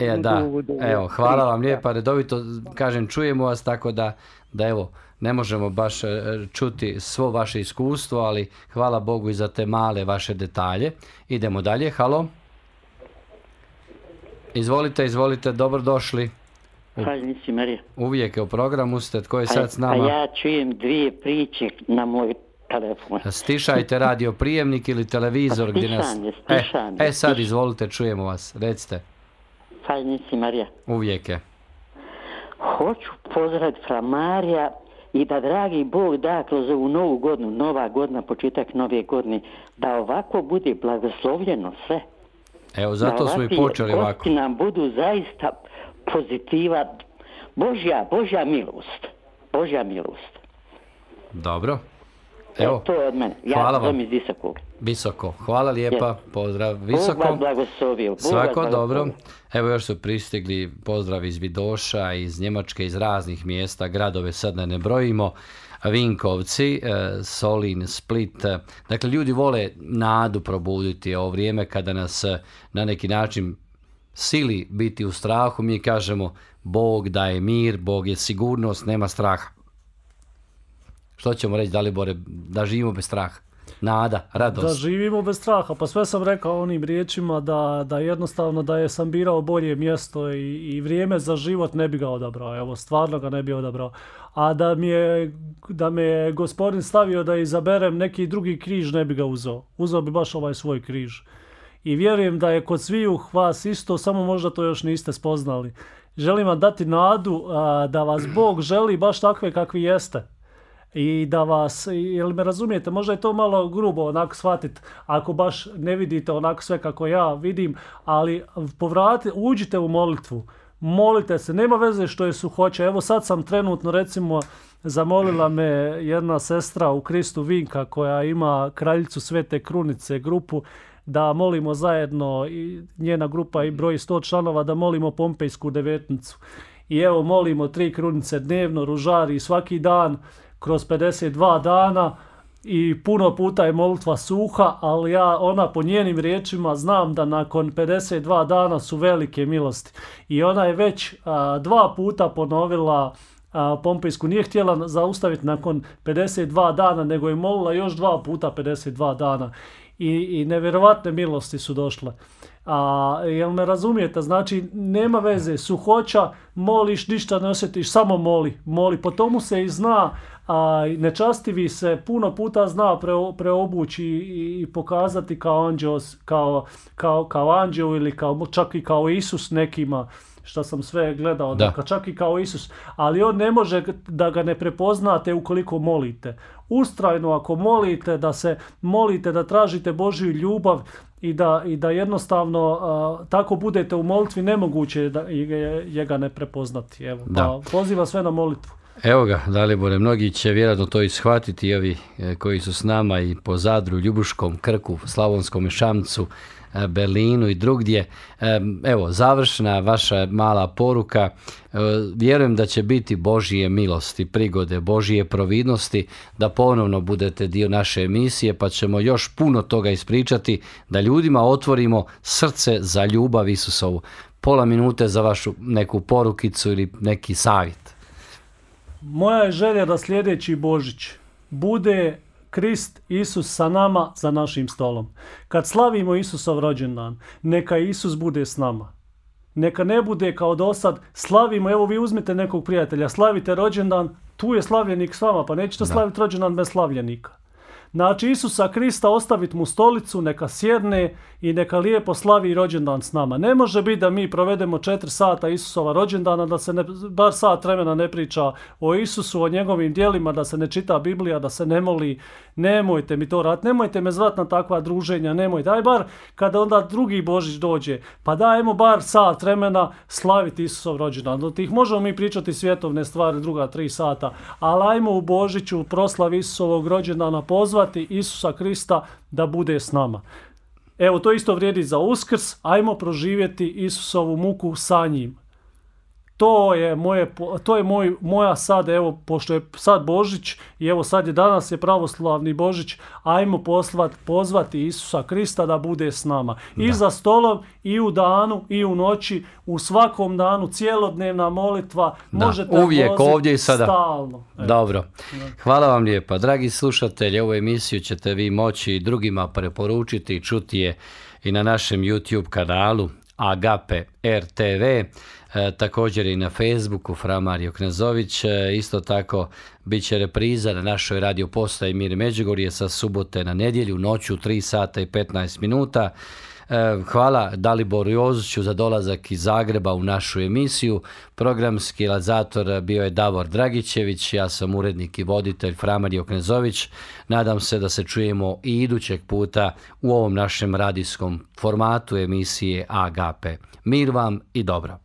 E, da, evo, hvala vam lijepa, redovito kažem, čujemo vas tako da, da evo, ne možemo baš e, čuti svo vaše iskustvo, ali hvala Bogu i za te male vaše detalje. Idemo dalje, halo. Izvolite, izvolite, dobrodošli. Hvala, Marija. Uvijek je u programu ste, tko je sad s nama? A ja čujem dvije priče na moj telefon. Stišajte radio prijemnik ili televizor gdje nas... Stišanje, e, e, sad izvolite, čujemo vas, recite. Hvala, Marija. Uvijek je. Hoću pozdraviti fra Marija i da dragi Bog da kroz ovu novu godinu, nova godina, početak nove godine, da ovako bude blagoslovljeno sve. Evo, zato smo i počeli ovako. Da nam budu zaista pozitiva, Božja, Božja milost. Božja milost. Dobro. Evo, to je od mene. Ja hvala vam. Visoko. Hvala lijepa. Pozdrav Visoko. Bog Svako dobro. Evo još su pristigli pozdrav iz Vidoša, iz Njemačke, iz raznih mjesta, gradove sad ne, ne brojimo. Vinkovci, e, Solin, Split. E, dakle, ljudi vole nadu probuditi ovo vrijeme kada nas e, na neki način sili biti u strahu, mi kažemo Bog daje mir, Bog je sigurnost, nema straha. Što ćemo reći, Dalibore, da živimo bez straha? Nada, radost. Da živimo bez straha, pa sve sam rekao onim riječima da, da jednostavno da je sam birao bolje mjesto i, i vrijeme za život ne bi ga odabrao, evo stvarno ga ne bi odabrao. A da mi je, da me je gospodin stavio da izaberem neki drugi križ ne bi ga uzeo, uzeo bi baš ovaj svoj križ i vjerujem da je kod sviju vas isto, samo možda to još niste spoznali. Želim vam dati nadu da vas Bog želi baš takve kakvi jeste. I da vas, jel me razumijete, možda je to malo grubo onako shvatiti, ako baš ne vidite onako sve kako ja vidim, ali povrati, uđite u molitvu, molite se, nema veze što je hoće. Evo sad sam trenutno recimo zamolila me jedna sestra u Kristu Vinka koja ima kraljicu Svete Krunice grupu da molimo zajedno, i njena grupa i broj 100 članova, da molimo Pompejsku devetnicu. I evo molimo tri krunice dnevno, ružari svaki dan, kroz 52 dana i puno puta je molitva suha, ali ja ona po njenim riječima znam da nakon 52 dana su velike milosti. I ona je već dva puta ponovila a, Pompejsku. Nije htjela zaustaviti nakon 52 dana, nego je molila još dva puta 52 dana i, i nevjerovatne milosti su došle. A, jel me razumijete, znači nema veze, suhoća, moliš, ništa ne osjetiš, samo moli, moli, po tomu se i zna, a nečastivi se puno puta zna pre, preobući i, i, pokazati kao anđeo, kao, kao, kao ili kao, čak i kao Isus nekima što sam sve gledao, da. Dakle, čak i kao Isus, ali on ne može da ga ne prepoznate ukoliko molite. Ustrajno ako molite, da se molite, da tražite Božju ljubav i da, i da jednostavno tako budete u molitvi, nemoguće je da je, ga ne prepoznati. Evo, da. Pa, poziva sve na molitvu. Evo ga, Dalibore, mnogi će vjerojatno to i ovi e, koji su s nama i po Zadru, Ljubuškom, Krku, Slavonskom i Šamcu, E, Berlinu i drugdje. E, evo, završna vaša mala poruka. E, vjerujem da će biti Božije milosti, prigode, Božije providnosti, da ponovno budete dio naše emisije, pa ćemo još puno toga ispričati, da ljudima otvorimo srce za ljubav Isusovu. Pola minute za vašu neku porukicu ili neki savjet. Moja je želja da sljedeći Božić bude Krist, Isus sa nama za našim stolom. Kad slavimo Isusov rođendan, neka Isus bude s nama. Neka ne bude kao do sad, slavimo, evo vi uzmite nekog prijatelja, slavite rođendan, tu je slavljenik s vama, pa nećete slaviti rođendan bez slavljenika. Znači Isusa Krista ostavit mu stolicu, neka sjedne i neka lijepo slavi rođendan s nama. Ne može biti da mi provedemo četiri sata Isusova rođendana, da se ne, bar sat vremena ne priča o Isusu, o njegovim dijelima, da se ne čita Biblija, da se ne moli. Nemojte mi to rat, nemojte me zvati na takva druženja, nemojte. Aj bar kada onda drugi Božić dođe, pa dajmo bar sat vremena slaviti Isusov rođendan. Do tih možemo mi pričati svjetovne stvari druga tri sata, ali ajmo u Božiću proslavi Isusovog rođendana pozvati pozvati Isusa Krista da bude s nama. Evo, to isto vrijedi za uskrs, ajmo proživjeti Isusovu muku sa njim to je, moje, to je moj, moja sad, evo, pošto je sad Božić i evo sad je danas je pravoslavni Božić, ajmo poslat, pozvati Isusa Krista da bude s nama. I za stolom, i u danu, i u noći, u svakom danu, cijelodnevna molitva, možete Uvijek, ovdje Stalno. Dobro. Hvala vam lijepa. Dragi slušatelji, ovu emisiju ćete vi moći i drugima preporučiti i čuti je i na našem YouTube kanalu Agape RTV. E, također i na Facebooku Framario Knezović. E, isto tako bit će repriza na našoj radio postaji Mir Međugorje sa subote na nedjelju noću 3 sata i 15 minuta. E, hvala Daliboru Jozuću za dolazak iz Zagreba u našu emisiju. Programski lazator bio je Davor Dragićević, ja sam urednik i voditelj Framario Knezović. Nadam se da se čujemo i idućeg puta u ovom našem radijskom formatu emisije AGAPE. Mir vam i dobro.